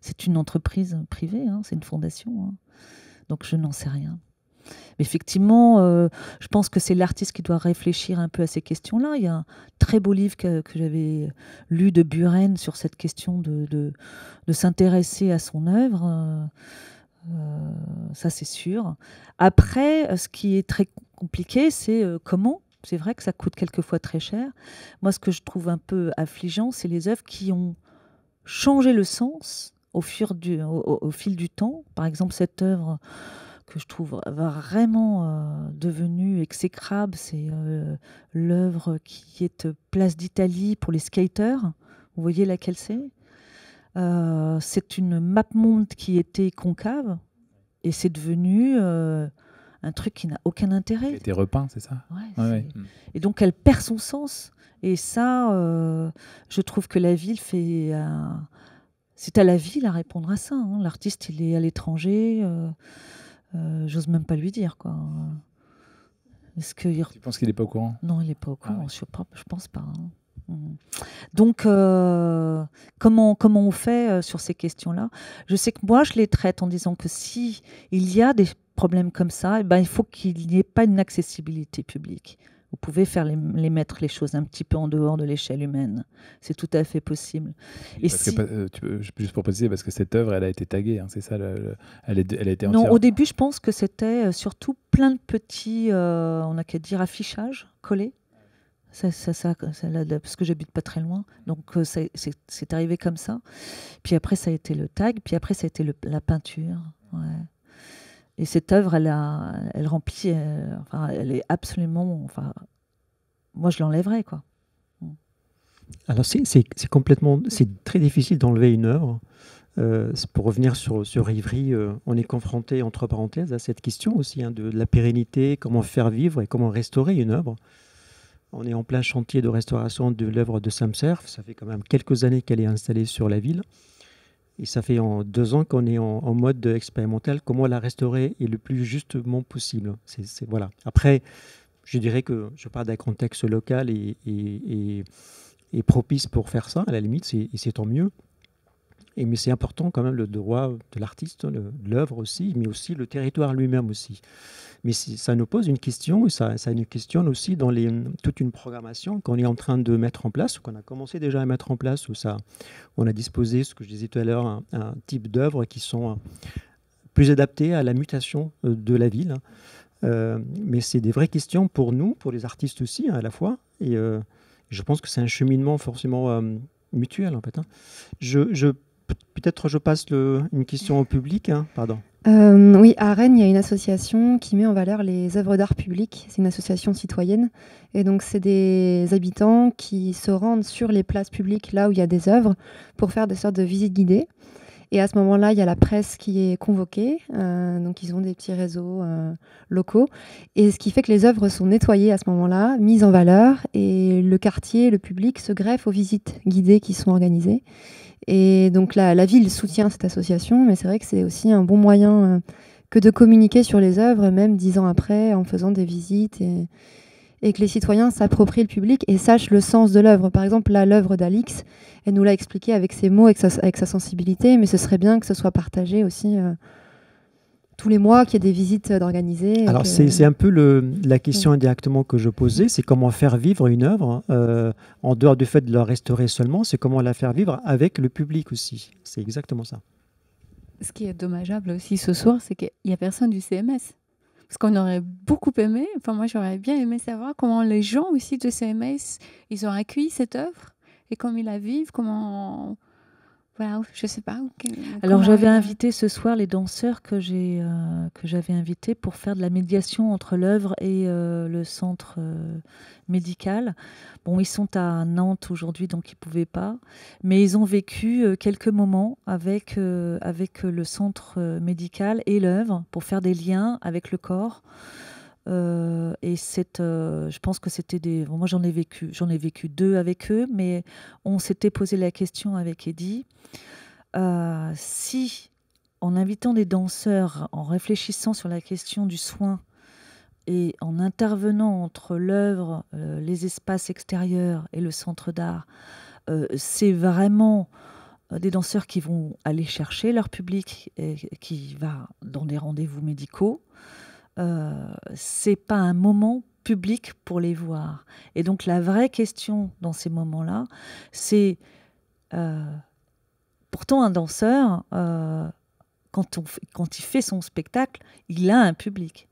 C'est une entreprise privée, hein, c'est une fondation. Hein. donc je n'en sais rien effectivement, euh, je pense que c'est l'artiste qui doit réfléchir un peu à ces questions-là. Il y a un très beau livre que, j'avais lu de Buren sur cette question de, de, s'intéresser à son œuvre. Euh, ça, c'est sûr. Après, ce qui est très compliqué, c'est euh, comment c'est vrai que ça coûte quelquefois très cher. Moi, ce que je trouve un peu affligeant, c'est les œuvres qui ont changé le sens au, fur du, au, fil du temps. Par exemple, cette œuvre que je trouve vraiment euh, devenue exécrable, c'est euh, l'œuvre qui est Place d'Italie pour les skaters. Vous voyez laquelle c'est euh, C'est une map monde qui était concave et c'est devenu un truc qui n'a aucun intérêt. Qui a été repeint, c'est ça Et donc elle perd son sens. Et ça, je trouve que la ville fait c'est à la ville à répondre à ça. Hein. L'artiste, il est à l'étranger. Euh, j'ose même pas lui dire quoi. Est-ce que Tu penses qu'il n'est pas au courant Non, il n'est pas au courant. Ah je pense pas. Hein. Mm. Donc, euh, comment, comment on fait euh, sur ces questions-là Je sais que moi, je les traite en disant que si il y a des problèmes comme ça, eh ben, il faut qu'il n'y ait pas une accessibilité publique. Vous pouvez faire les, mettre les choses un petit peu en dehors de l'échelle humaine. C'est tout à fait possible. Et euh, juste pour préciser, parce que cette œuvre, elle a été taguée, hein, c'est ça elle, a été Non, au début, je pense que c'était euh, surtout plein de petits, euh, on a qu'à dire, affichages collés. Ça, ça, parce que j'habite pas très loin. Donc, c'est arrivé comme ça. Puis après, ça a été le tag. Puis après, ça a été la peinture. Ouais. Et cette œuvre, elle, a, elle remplit, elle, euh, enfin, elle est absolument. Enfin, moi, je l'enlèverais, quoi. Mm. Alors, c'est complètement. C'est très difficile d'enlever une œuvre. Euh, pour revenir sur, sur Ivry, euh, on est confronté, entre parenthèses, à cette question aussi hein, de, de, la pérennité, comment faire vivre et comment restaurer une œuvre. On est en plein chantier de restauration de l'œuvre de Samserf. Ça fait quand même quelques années qu'elle est installée sur la ville. Et ça fait en deux ans qu'on est en, mode expérimental, comment la restaurer le plus justement possible. C'est voilà. Après, je dirais que je parle d'un contexte local et, et, propice pour faire ça, à la limite, et c'est tant mieux. Et, mais c'est important quand même le droit de l'artiste, l'œuvre aussi, mais aussi le territoire lui-même aussi. Mais ça nous pose une question et ça, ça nous questionne aussi dans les, toute une programmation qu'on est en train de mettre en place, ou qu'on a commencé déjà à mettre en place, où ça, on a disposé, ce que je disais tout à l'heure, un, type d'œuvres qui sont plus adaptées à la mutation euh, de la ville. Euh, mais c'est des vraies questions pour nous, pour les artistes aussi, hein, à la fois. Et euh, je pense que c'est un cheminement forcément mutuel, en fait. Hein. Je, je peut-être je passe une question au public. Hein, pardon. Euh, oui, à Rennes, il y a une association qui met en valeur les œuvres d'art public. C'est une association citoyenne. Et donc, c'est des habitants qui se rendent sur les places publiques, là où il y a des œuvres, pour faire des sortes de visites guidées. Et à ce moment-là, il y a la presse qui est convoquée. Euh, donc, ils ont des petits réseaux euh, locaux. Et ce qui fait que les œuvres sont nettoyées à ce moment-là, mises en valeur. Et le quartier, le public se greffe aux visites guidées qui sont organisées. Et donc la, ville soutient cette association, mais c'est vrai que c'est aussi un bon moyen euh, que de communiquer sur les œuvres, même dix ans après, en faisant des visites et, que les citoyens s'approprient le public et sachent le sens de l'œuvre. Par exemple, là, l'œuvre d'Alix, elle nous l'a expliqué avec ses mots, avec sa, sensibilité, mais ce serait bien que ce soit partagé aussi. Euh, tous les mois qu'il y a des visites euh, d'organiser euh, Alors, c'est un peu le, la question indirectement que je posais c'est comment faire vivre une œuvre, hein, euh, en dehors du fait de la restaurer seulement, c'est comment la faire vivre avec le public aussi. C'est exactement ça. Ce qui est dommageable aussi ce soir, c'est qu'il n'y a personne du CMS parce qu'on aurait beaucoup aimé, enfin moi j'aurais bien aimé savoir comment les gens aussi de CMS, ils ont accueilli cette œuvre et comment ils la vivent, comment alors j'avais euh, invité ce soir les danseurs que j'ai euh, que j'avais invités pour faire de la médiation entre l'œuvre et euh, le centre médical. Bon, ils sont à Nantes aujourd'hui, donc ils pouvaient pas, mais ils ont vécu quelques moments avec avec le centre médical et l'œuvre pour faire des liens avec le corps. Euh, et euh, je pense que c'était des. moi, j'en ai vécu, ai vécu deux avec eux, mais on s'était posé la question avec Eddie euh, si, en invitant des danseurs, en réfléchissant sur la question du soin et en intervenant entre l'œuvre, les espaces extérieurs et le centre d'art, c'est vraiment des danseurs qui vont aller chercher leur public et qui va dans des rendez-vous médicaux. Euh, c'est pas un moment public pour les voir. Et donc la vraie question dans ces moments-là, c'est euh, pourtant un danseur, euh, quand, il fait son spectacle, il a un public.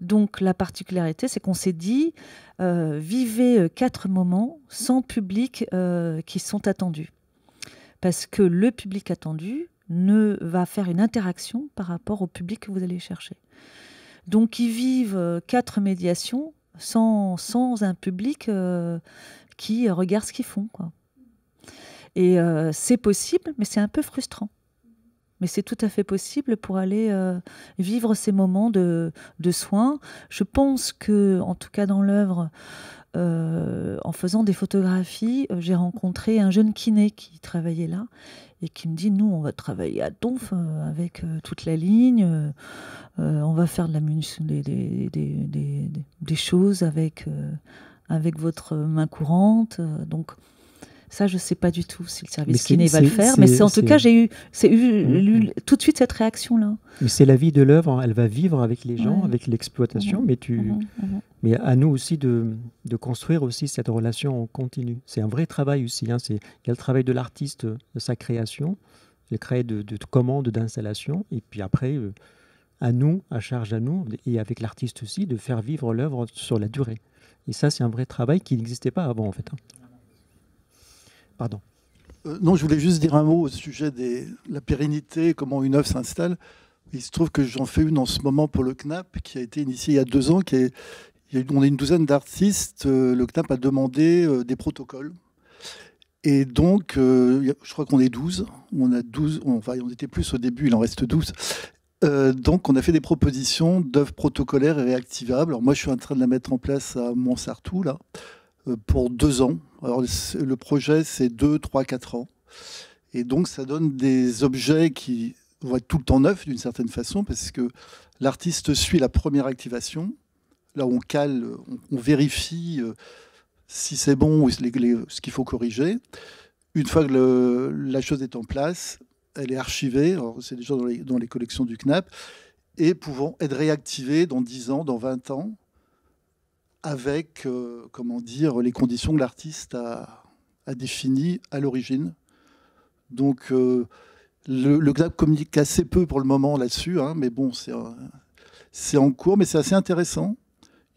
Donc la particularité, c'est qu'on s'est dit, vivez quatre moments sans public qui sont attendus. Parce que le public attendu ne va faire une interaction par rapport au public que vous allez chercher. Donc ils vivent euh, quatre médiations sans, sans un public euh, qui euh, regarde ce qu'ils font. Quoi. Et c'est possible, mais c'est un peu frustrant. Mais c'est tout à fait possible pour aller vivre ces moments de, de soins. Je pense que, en tout cas dans l'œuvre, euh, en faisant des photographies, euh, j'ai rencontré un jeune kiné qui travaillait là et qui me dit Nous, on va travailler à Donf euh, avec toute la ligne, on va faire la des, des, des, choses avec, avec votre main courante. donc, ça, je ne sais pas du tout si le service kiné va le faire, mais en tout cas, j'ai eu, mm, mm. tout de suite cette réaction-là. c'est la vie de l'œuvre, hein. elle va vivre avec les gens, avec l'exploitation, mais, tu, mhm, mhm. mais à nous aussi de, de, construire aussi cette relation continue. C'est un vrai travail aussi. Hein. Il y a le travail de l'artiste, de sa création, le créer de, commandes, d'installation, et puis après, euh, à nous, à charge à nous, et avec l'artiste aussi, de faire vivre l'œuvre sur la durée. Et ça, c'est un vrai travail qui n'existait pas avant, en fait. Hein. Pardon. Euh, non, je voulais juste dire un mot au sujet de la pérennité, comment une œuvre s'installe. Il se trouve que j'en fais une en ce moment pour le CNAP, qui a été initié il y a deux ans. on est une douzaine d'artistes. Euh, le CNAP a demandé euh, des protocoles. Et donc, je crois qu'on est 12. On, a 12 on, enfin, on était plus au début, il en reste 12. donc, on a fait des propositions d'œuvres protocolaires et réactivables. Alors, moi, je suis en train de la mettre en place à Montsartou, là. Euh, pour deux ans. Alors, le projet, c'est deux, trois, quatre ans. Et donc, ça donne des objets qui vont être tout le temps neufs d'une certaine façon, parce que l'artiste suit la première activation. Là, on cale, on, vérifie euh, si c'est bon ou ce qu'il faut corriger. Une fois que la chose est en place, elle est archivée, c'est déjà dans les, dans les collections du CNAP, et pouvant être réactivée dans 10 ans, dans 20 ans, avec euh, comment dire, les conditions que l'artiste a, définies à l'origine. Donc euh, le, le communique assez peu pour le moment là-dessus, hein, mais bon, c'est en cours, mais c'est assez intéressant.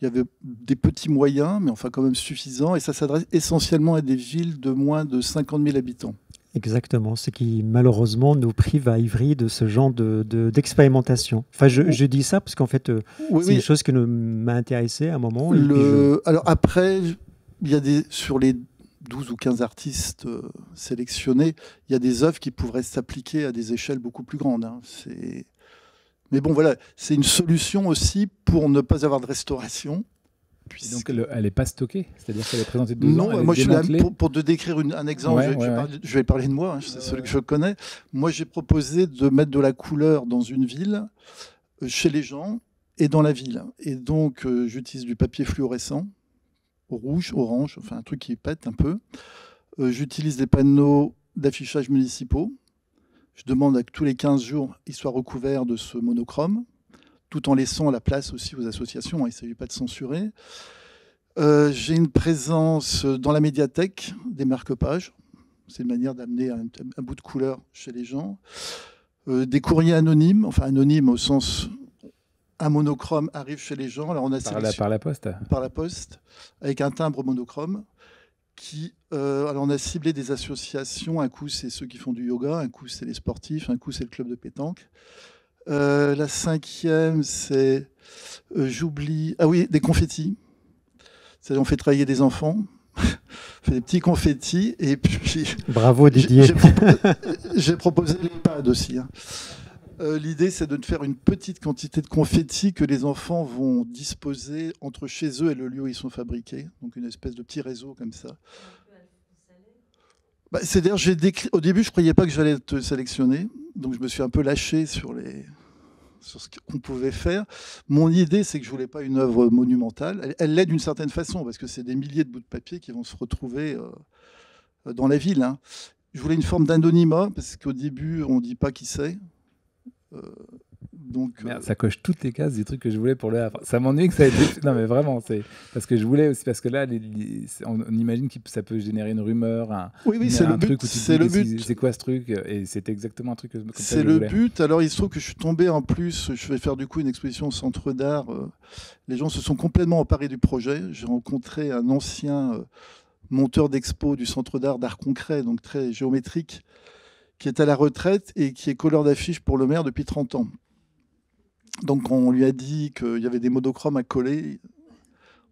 Il y avait des petits moyens, mais enfin quand même suffisants, et ça s'adresse essentiellement à des villes de moins de 50 000 habitants. Exactement, ce qui malheureusement nous prive à Ivry de ce genre d'expérimentation. De, enfin, je, je, dis ça parce qu'en fait, euh, c'est une chose qui m'a intéressé à un moment. le... Alors après, il y a des, sur les 12 ou 15 artistes euh, sélectionnés, il y a des œuvres qui pourraient s'appliquer à des échelles beaucoup plus grandes. Hein. Mais bon, voilà, c'est une solution aussi pour ne pas avoir de restauration donc elle n'est pas stockée, c'est-à-dire qu'elle est présentée de non, moi je suis pour, te décrire un exemple, je, vais parler, de moi, hein, c'est celui que je connais. Moi j'ai proposé de mettre de la couleur dans une ville, euh, chez les gens et dans la ville. Et donc euh, j'utilise du papier fluorescent, rouge, orange, enfin un truc qui pète un peu. Euh, j'utilise des panneaux d'affichage municipaux. Je demande à que tous les 15 jours, ils soient recouverts de ce monochrome tout en laissant la place aussi aux associations. Hein, il ne s'agit pas de censurer. Euh, j'ai une présence dans la médiathèque des marque-pages. C'est une manière d'amener un, bout de couleur chez les gens. Euh, des courriers anonymes, enfin anonymes au sens un monochrome arrive chez les gens. Alors on a par, la, par la poste Par la poste, avec un timbre monochrome. Qui, euh, alors on a ciblé des associations. Un coup, c'est ceux qui font du yoga, un coup, c'est les sportifs, un coup, c'est le club de pétanque. Euh, la cinquième, c'est, euh, j'oublie, ah oui, des confettis. C'est, on fait travailler des enfants. [laughs] on fait des petits confettis. Et puis. [laughs] Bravo Didier. J'ai, proposé, les pads aussi. Hein. Euh, l'idée, c'est de faire une petite quantité de confettis que les enfants vont disposer entre chez eux et le lieu où ils sont fabriqués. Donc, une espèce de petit réseau comme ça. Bah, j'ai au début, je ne croyais pas que j'allais te sélectionner, donc je me suis un peu lâché sur les sur ce qu'on pouvait faire. Mon idée, c'est que je ne voulais pas une œuvre monumentale. Elle l'est d'une certaine façon, parce que c'est des milliers de bouts de papier qui vont se retrouver euh, dans la ville. Hein. Je voulais une forme d'anonymat, parce qu'au début, on ne dit pas qui c'est. Euh, euh, ça coche toutes les cases du truc que je voulais pour le Ça m'ennuie que ça ait été. non, mais vraiment, c'est parce que je voulais aussi parce que là, on, imagine que ça peut générer une rumeur, un, oui, oui, c'est le but, c'est quoi ce truc Et c'est exactement un truc. c'est le but. Alors, il se trouve que je suis tombé en plus. Je vais faire du coup une exposition au centre d'art. Euh, les gens se sont complètement emparés du projet. J'ai rencontré un ancien euh, monteur d'expo du centre d'art d'art concret, donc très géométrique, qui est à la retraite et qui est colleur d'affiche pour le maire depuis 30 ans. Donc on lui a dit qu'il y avait des monochromes à coller.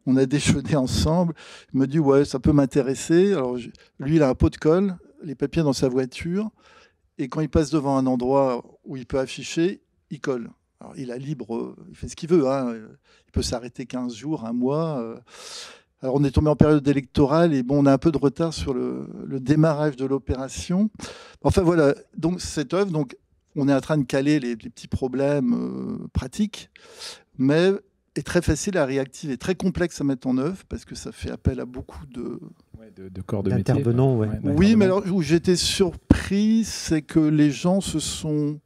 On a [laughs] déjeuné ensemble. Il me dit ouais, ça peut m'intéresser. Alors lui, il a un pot de colle, les papiers dans sa voiture, et quand il passe devant un endroit où il peut afficher, il colle. Alors il a libre, euh, il fait ce qu'il veut. Hein. Il peut s'arrêter 15 jours, un mois. Euh. Alors on est tombé en période électorale et bon, on a un peu de retard sur le, le démarrage de l'opération. Enfin voilà, donc cette œuvre, donc on est en train de caler les, petits problèmes euh, pratiques, mais est très facile à réactiver, très complexe à mettre en œuvre parce que ça fait appel à beaucoup de, corps de oui, mais alors où j'étais surpris, c'est que les gens se sont,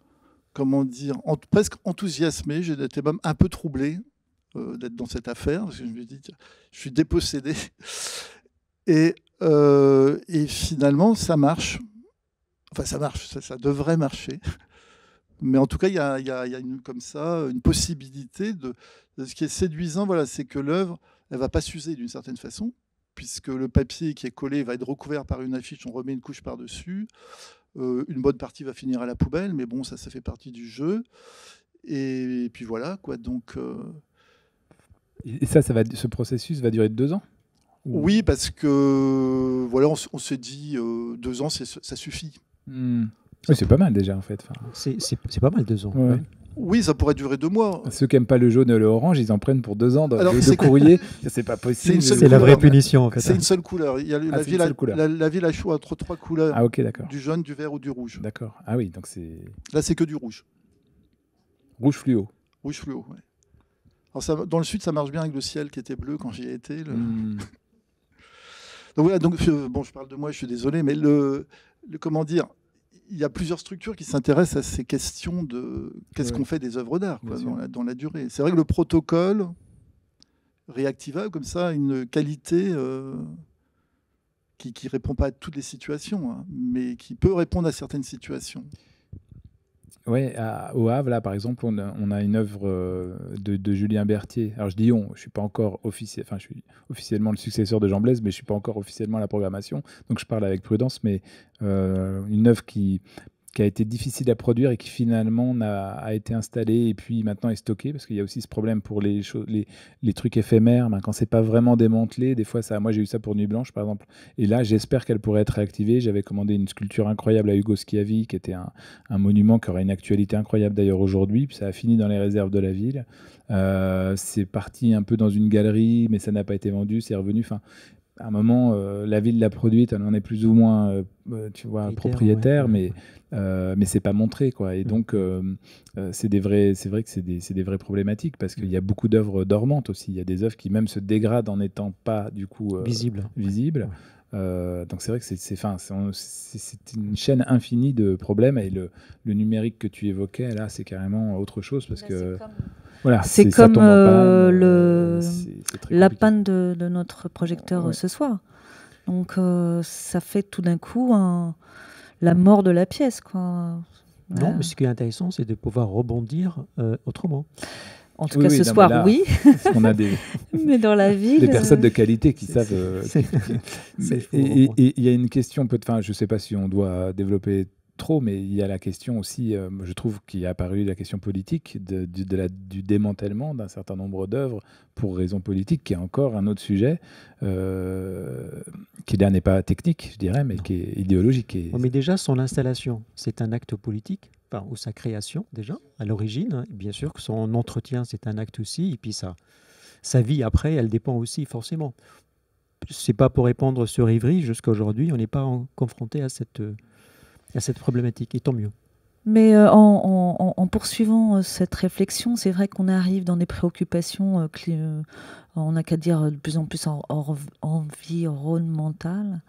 comment dire, presque enthousiasmés. J'étais même un peu troublé euh, d'être dans cette affaire parce que je me dis, je suis dépossédé. [laughs] Et, euh, et finalement, ça marche. Enfin, ça marche, ça, ça devrait marcher. Mais en tout cas, il y a, une, comme ça une possibilité de. Ce qui est séduisant, voilà, c'est que l'œuvre, elle va pas s'user d'une certaine façon, puisque le papier qui est collé va être recouvert par une affiche, on remet une couche par-dessus. Euh, une bonne partie va finir à la poubelle, mais bon, ça, ça fait partie du jeu. Et, puis voilà, quoi. Donc. Euh, et ça, ça va, ce processus va durer deux ans Oui, parce que voilà, on, s'est dit euh, deux ans, ça suffit. Hmm. Oui, c'est pas mal déjà en fait. C'est pas mal deux ans. Oui, ça pourrait durer deux mois. Ceux qui n'aiment pas le jaune et le orange, ils en prennent pour deux ans de, courrier. [laughs] c'est pas possible. C'est la vraie punition. En fait, c'est hein. une seule couleur. Il la, ville, à chaud entre trois couleurs. Ah ok, d'accord. Du jaune, du vert ou du rouge. D'accord. Ah oui, donc c'est. Là, c'est que du rouge. Rouge fluo. Rouge fluo. ça, dans le sud, ça marche bien avec le ciel qui était bleu quand j'y étais. Hmm. [laughs] donc voilà. Donc euh, bon, je parle de moi, je suis désolé, mais le, le comment dire, il y a plusieurs structures qui s'intéressent à ces questions de qu'est-ce qu'on fait des œuvres d'art dans la, durée. C'est vrai que le protocole réactivable, comme ça, une qualité euh, qui ne répond pas à toutes les situations, hein, mais qui peut répondre à certaines situations. Oui, au Havre, là, par exemple, on a, une œuvre euh, de, Julien Berthier. Alors, je dis on, je suis pas encore officiel, enfin, je suis officiellement le successeur de Jean Blaise, mais je suis pas encore officiellement à la programmation, donc je parle avec prudence. Mais euh, une œuvre qui qui a été difficile à produire et qui finalement a, été installé et puis maintenant est stocké parce qu'il y a aussi ce problème pour les, les, les, trucs éphémères. Ben, quand c'est pas vraiment démantelé, des fois, ça, moi j'ai eu ça pour Nuit Blanche par exemple. Et là, j'espère qu'elle pourrait être réactivée. J'avais commandé une sculpture incroyable à Hugo Schiavi qui était un, monument qui aurait une actualité incroyable d'ailleurs aujourd'hui. Puis ça a fini dans les réserves de la ville. Euh, c'est parti un peu dans une galerie, mais ça n'a pas été vendu, c'est revenu. Enfin, à un moment, euh, la ville l'a produite, elle en est plus ou moins, euh, euh, tu vois, propriétaire, mais ce mais c'est pas montré, quoi. Et mm. donc, c'est des vrais, c'est vrai que c'est des, des, vraies problématiques parce qu'il y a beaucoup d'œuvres dormantes aussi. Il y a des œuvres qui même se dégradent en n'étant pas du coup visibles. Visible. donc c'est vrai que c'est, fin, c'est, une chaîne infinie de problèmes et le, le numérique que tu évoquais là, c'est carrément autre chose parce bah, que c'est comme euh, le, euh, la panne de, notre projecteur euh, ce soir. Donc ça fait tout d'un coup la mort de la pièce. Non, mais ce qui est intéressant, c'est de pouvoir rebondir autrement. En tout cas, ce soir, oui, oui. [laughs] on a des, [laughs] mais dans la ville, des personnes de qualité qui savent. et il y a une question, peut enfin, je ne sais pas si on doit développer trop, mais il y a la question aussi, euh, je trouve qu'il a apparu la question politique du démantèlement d'un certain nombre d'œuvres pour raison politique, qui est encore un autre sujet, euh, qui là n'est pas technique, je dirais, mais qui est idéologique. mais déjà, son installation, c'est un acte politique, ou sa création déjà, à l'origine, hein, bien sûr, que son entretien, c'est un acte aussi, et puis ça, sa vie après, elle dépend aussi forcément. C'est pas pour répondre sur Ivry, jusqu'à aujourd'hui, on n'est pas confronté à cette euh, à cette problématique, et tant mieux. Mais euh, en, poursuivant euh, cette réflexion, c'est vrai qu'on arrive dans des préoccupations euh, on n'a qu'à dire de plus en plus en, environnementale,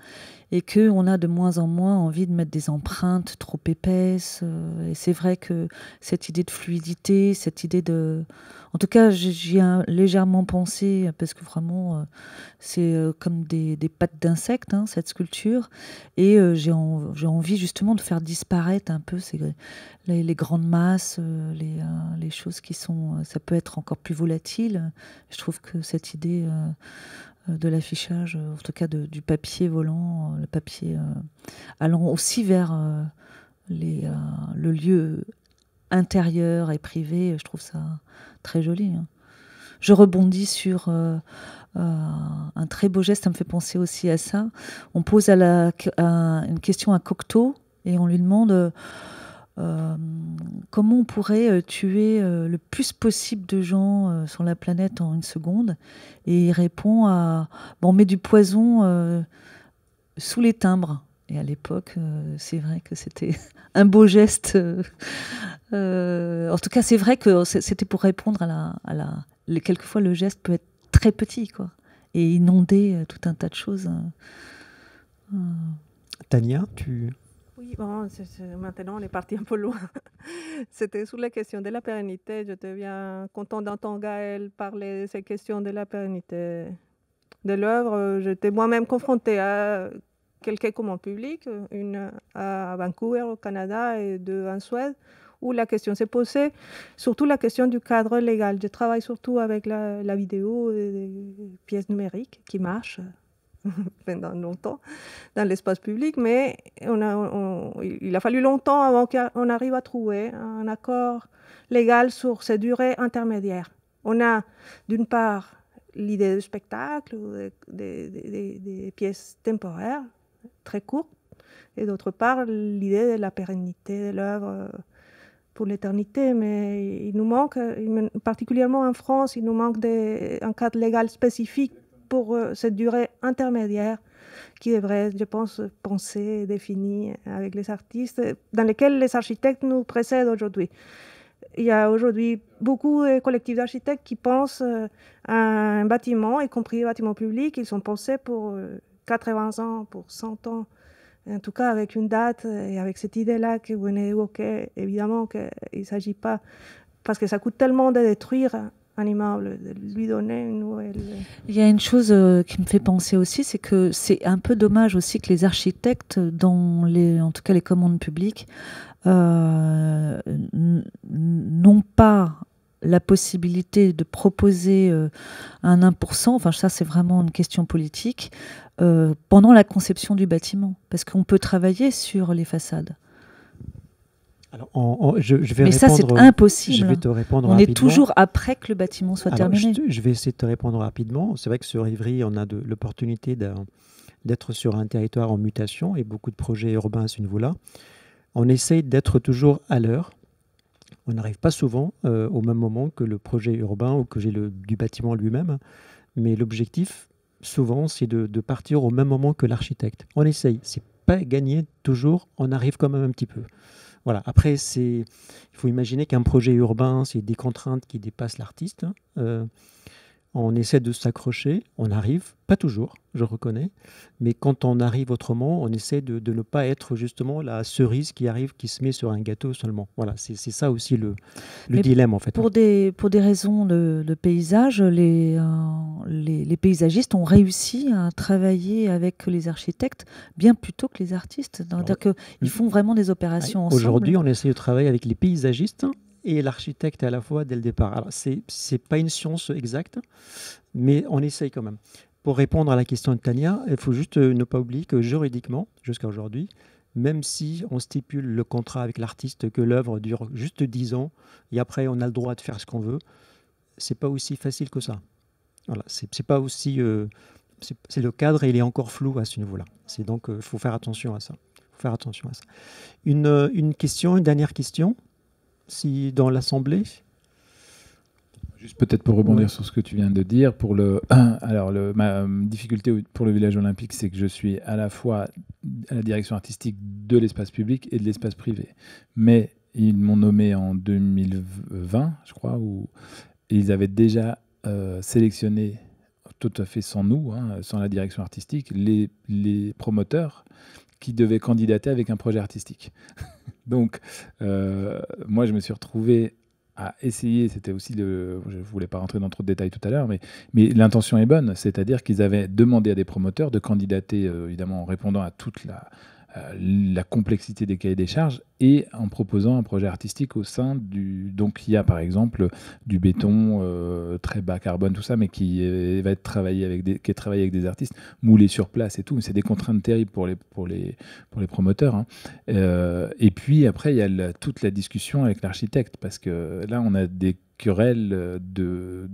et qu'on a de moins en moins envie de mettre des empreintes trop épaisses. Euh, et c'est vrai que cette idée de fluidité, cette idée de... En tout cas, j'y ai légèrement pensé, parce que vraiment, euh, c'est euh, comme des, des pattes d'insectes, hein, cette sculpture, et j'ai envie justement de faire disparaître un peu ces, les, grandes masses, les, les choses qui sont... Ça peut être encore plus volatile. Je trouve que c'est idée euh, euh, de l'affichage, euh, en tout cas du papier volant, le papier allant aussi vers les, le lieu intérieur et privé. Je trouve ça très joli. Hein. Je rebondis sur un très beau geste, ça me fait penser aussi à ça. On pose à la, une question à Cocteau et on lui demande euh, comment on pourrait euh, tuer euh, le plus possible de gens sur la planète en une seconde. Et il répond à bon, on met du poison sous les timbres. Et à l'époque, c'est vrai que c'était [laughs] un beau geste. en tout cas, c'est vrai que c'était pour répondre à la, à la. Quelquefois, le geste peut être très petit, quoi, et inonder tout un tas de choses. Hein. Tania, tu bon, maintenant on est parti un peu loin. [laughs] C'était sur la question de la pérennité. J'étais bien content d'entendre Gaël parler de ces questions de la pérennité de l'œuvre. J'étais moi-même confrontée à quelques commandes publiques, une à Vancouver au Canada et deux en Suède, où la question s'est posée, surtout la question du cadre légal. Je travaille surtout avec la, vidéo des pièces numériques qui marchent [laughs] pendant longtemps dans l'espace public, mais on a, il a fallu longtemps avant qu'on arrive à trouver un accord légal sur ces durées intermédiaires. On a d'une part l'idée de spectacle des, pièces temporaires très courtes, et d'autre part l'idée de la pérennité de l'œuvre euh, pour l'éternité, mais il nous manque, euh, particulièrement en France, il nous manque des, un cadre légal spécifique pour euh, cette durée intermédiaire qui devrait, je pense, penser, définie avec les artistes, dans lesquels les architectes nous précèdent aujourd'hui. Il y a aujourd'hui beaucoup de collectifs d'architectes qui pensent euh, à un bâtiment, y compris les bâtiments publics. Ils sont pensés pour 80 euh, ans, pour 100 ans. En tout cas, avec une date et avec cette idée-là que vous venez d'évoquer, évidemment qu'il ne s'agit pas, parce que ça coûte tellement de détruire lui donner euh. Il y a une chose euh, qui me fait penser aussi, c'est que c'est un peu dommage aussi que les architectes, dans les, en tout cas les commandes publiques, euh, n'ont pas la possibilité de proposer un 1%, enfin ça c'est vraiment une question politique, pendant la conception du bâtiment, parce qu'on peut travailler sur les façades je, Mais ça, c'est impossible. Je vais te répondre on est toujours après que le bâtiment soit terminé. Je, vais essayer de te répondre rapidement. C'est vrai que sur Ivry, on a l'opportunité d'être sur un territoire en mutation et beaucoup de projets urbains à ce niveau-là. On essaye d'être toujours à l'heure. On n'arrive pas souvent euh, au même moment que le projet urbain ou que j'ai du bâtiment lui-même. Mais l'objectif, souvent, c'est de, partir au même moment que l'architecte. On essaye. C'est pas gagné toujours. On arrive quand même un petit peu. Voilà. Après, il faut imaginer qu'un projet urbain, c'est des contraintes qui dépassent l'artiste. Hein. Euh, on essaie de s'accrocher, on arrive, pas toujours, je reconnais, mais quand on arrive autrement, on essaie de, ne pas être justement la cerise qui arrive, qui se met sur un gâteau seulement. Voilà, c'est ça aussi le, dilemme en fait. Pour des, pour des raisons de, paysage, euh, les, les, paysagistes ont réussi à travailler avec les architectes bien plutôt que les artistes. Ah ils font vraiment des opérations ah, ensemble. Aujourd'hui, on essaie de travailler avec les paysagistes et l'architecte à la fois dès le départ. Alors, c'est n'est pas une science exacte, mais on essaye quand même. Pour répondre à la question de Tania, il faut juste euh, ne pas oublier que juridiquement, jusqu'à aujourd'hui, même si on stipule le contrat avec l'artiste que l'œuvre dure juste 10 ans et après on a le droit de faire ce qu'on veut, c'est pas aussi facile que ça. Voilà, c'est pas aussi. Euh, c'est le cadre et il est encore flou à ce niveau-là. C'est donc il euh, faut faire attention à ça. faire attention à ça. Une, une question, une dernière question si dans l'Assemblée Juste peut-être pour rebondir sur ce que tu viens de dire, pour le, [clears throat] alors ma euh, difficulté pour le village olympique, c'est que je suis à la fois à la direction artistique de l'espace public et de l'espace privé. Mais ils m'ont nommé en 2020, je crois, où ils avaient déjà euh, sélectionné, tout à fait sans nous, hein, sans la direction artistique, les promoteurs qui devaient candidater avec un projet artistique. [laughs] Donc, euh, moi, je me suis retrouvé à essayer, c'était aussi de... je voulais pas rentrer dans trop de détails tout à l'heure, mais, mais l'intention est bonne, c'est-à-dire qu'ils avaient demandé à des promoteurs de candidater, euh, évidemment en répondant à toute la, euh, la complexité des cahiers des charges et en proposant un projet artistique au sein du... Donc il y a par exemple du béton euh, très bas carbone, tout ça, mais qui va être travaillé avec des, qui avec des artistes, moulé sur place et tout. Mais c'est des contraintes terribles pour les, pour les, pour les promoteurs. Hein. Euh, et puis après, il y a toute la discussion avec l'architecte, parce que là, on a des querelles euh, de.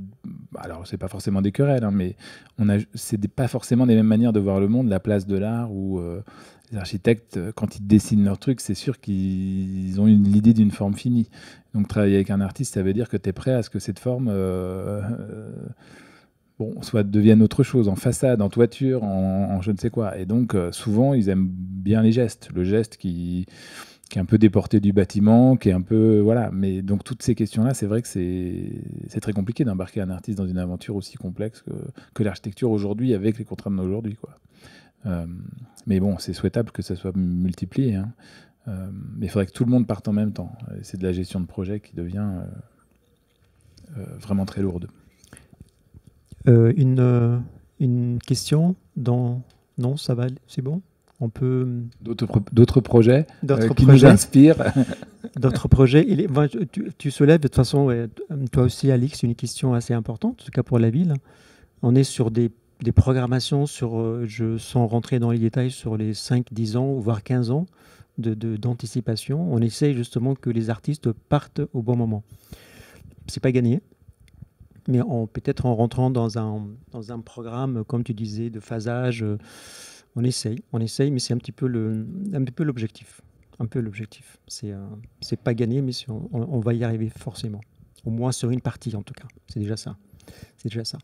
Alors, c'est pas forcément des querelles, hein, mais on a, c'est pas forcément des mêmes manières de voir le monde, la place de l'art ou euh, les architectes, euh, quand ils dessinent leur truc, c'est sûr qu'ils ont une, l'idée d'une forme finie. Donc, travailler avec un artiste, ça veut dire que tu es prêt à ce que cette forme. bon, soit devienne autre chose, en façade, en toiture, en je ne sais quoi. Et donc, souvent, ils aiment bien les gestes. Le geste qui, qui est un peu déporté du bâtiment, qui est un peu voilà. Mais donc toutes ces questions-là, c'est vrai que c'est très compliqué d'embarquer un artiste dans une aventure aussi complexe que, l'architecture aujourd'hui avec les contraintes d'aujourd'hui, euh, mais bon, c'est souhaitable que ça soit multiplié. Hein. Euh, mais il faudrait que tout le monde parte en même temps. C'est de la gestion de projet qui devient euh, vraiment très lourde. une, une question dans... Non, ça va, c'est bon peut d'autres projets euh, qui nous inspirent [laughs] d'autres projets il tu, tu, de toute façon toi aussi Alix une question assez importante en tout cas pour la ville on est sur des, des programmations sur euh, je sans rentrer dans les détails sur les 5 10 ans voire 15 ans d'anticipation de, d'anticipation on essaie justement que les artistes partent au bon moment c'est pas gagné mais peut-être en rentrant dans un, dans un programme, comme tu disais, de phasage, euh, on essaye, on essaye, mais c'est un petit peu le, un peu l'objectif, un peu l'objectif. C'est, euh, c'est pas gagné, mais on, va y arriver forcément. Au moins sur une partie, en tout cas. C'est déjà ça. C'est déjà ça.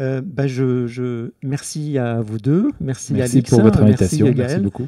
Euh, bah, je, merci à vous deux, merci, merci à Alexa, pour votre invitation, merci beaucoup.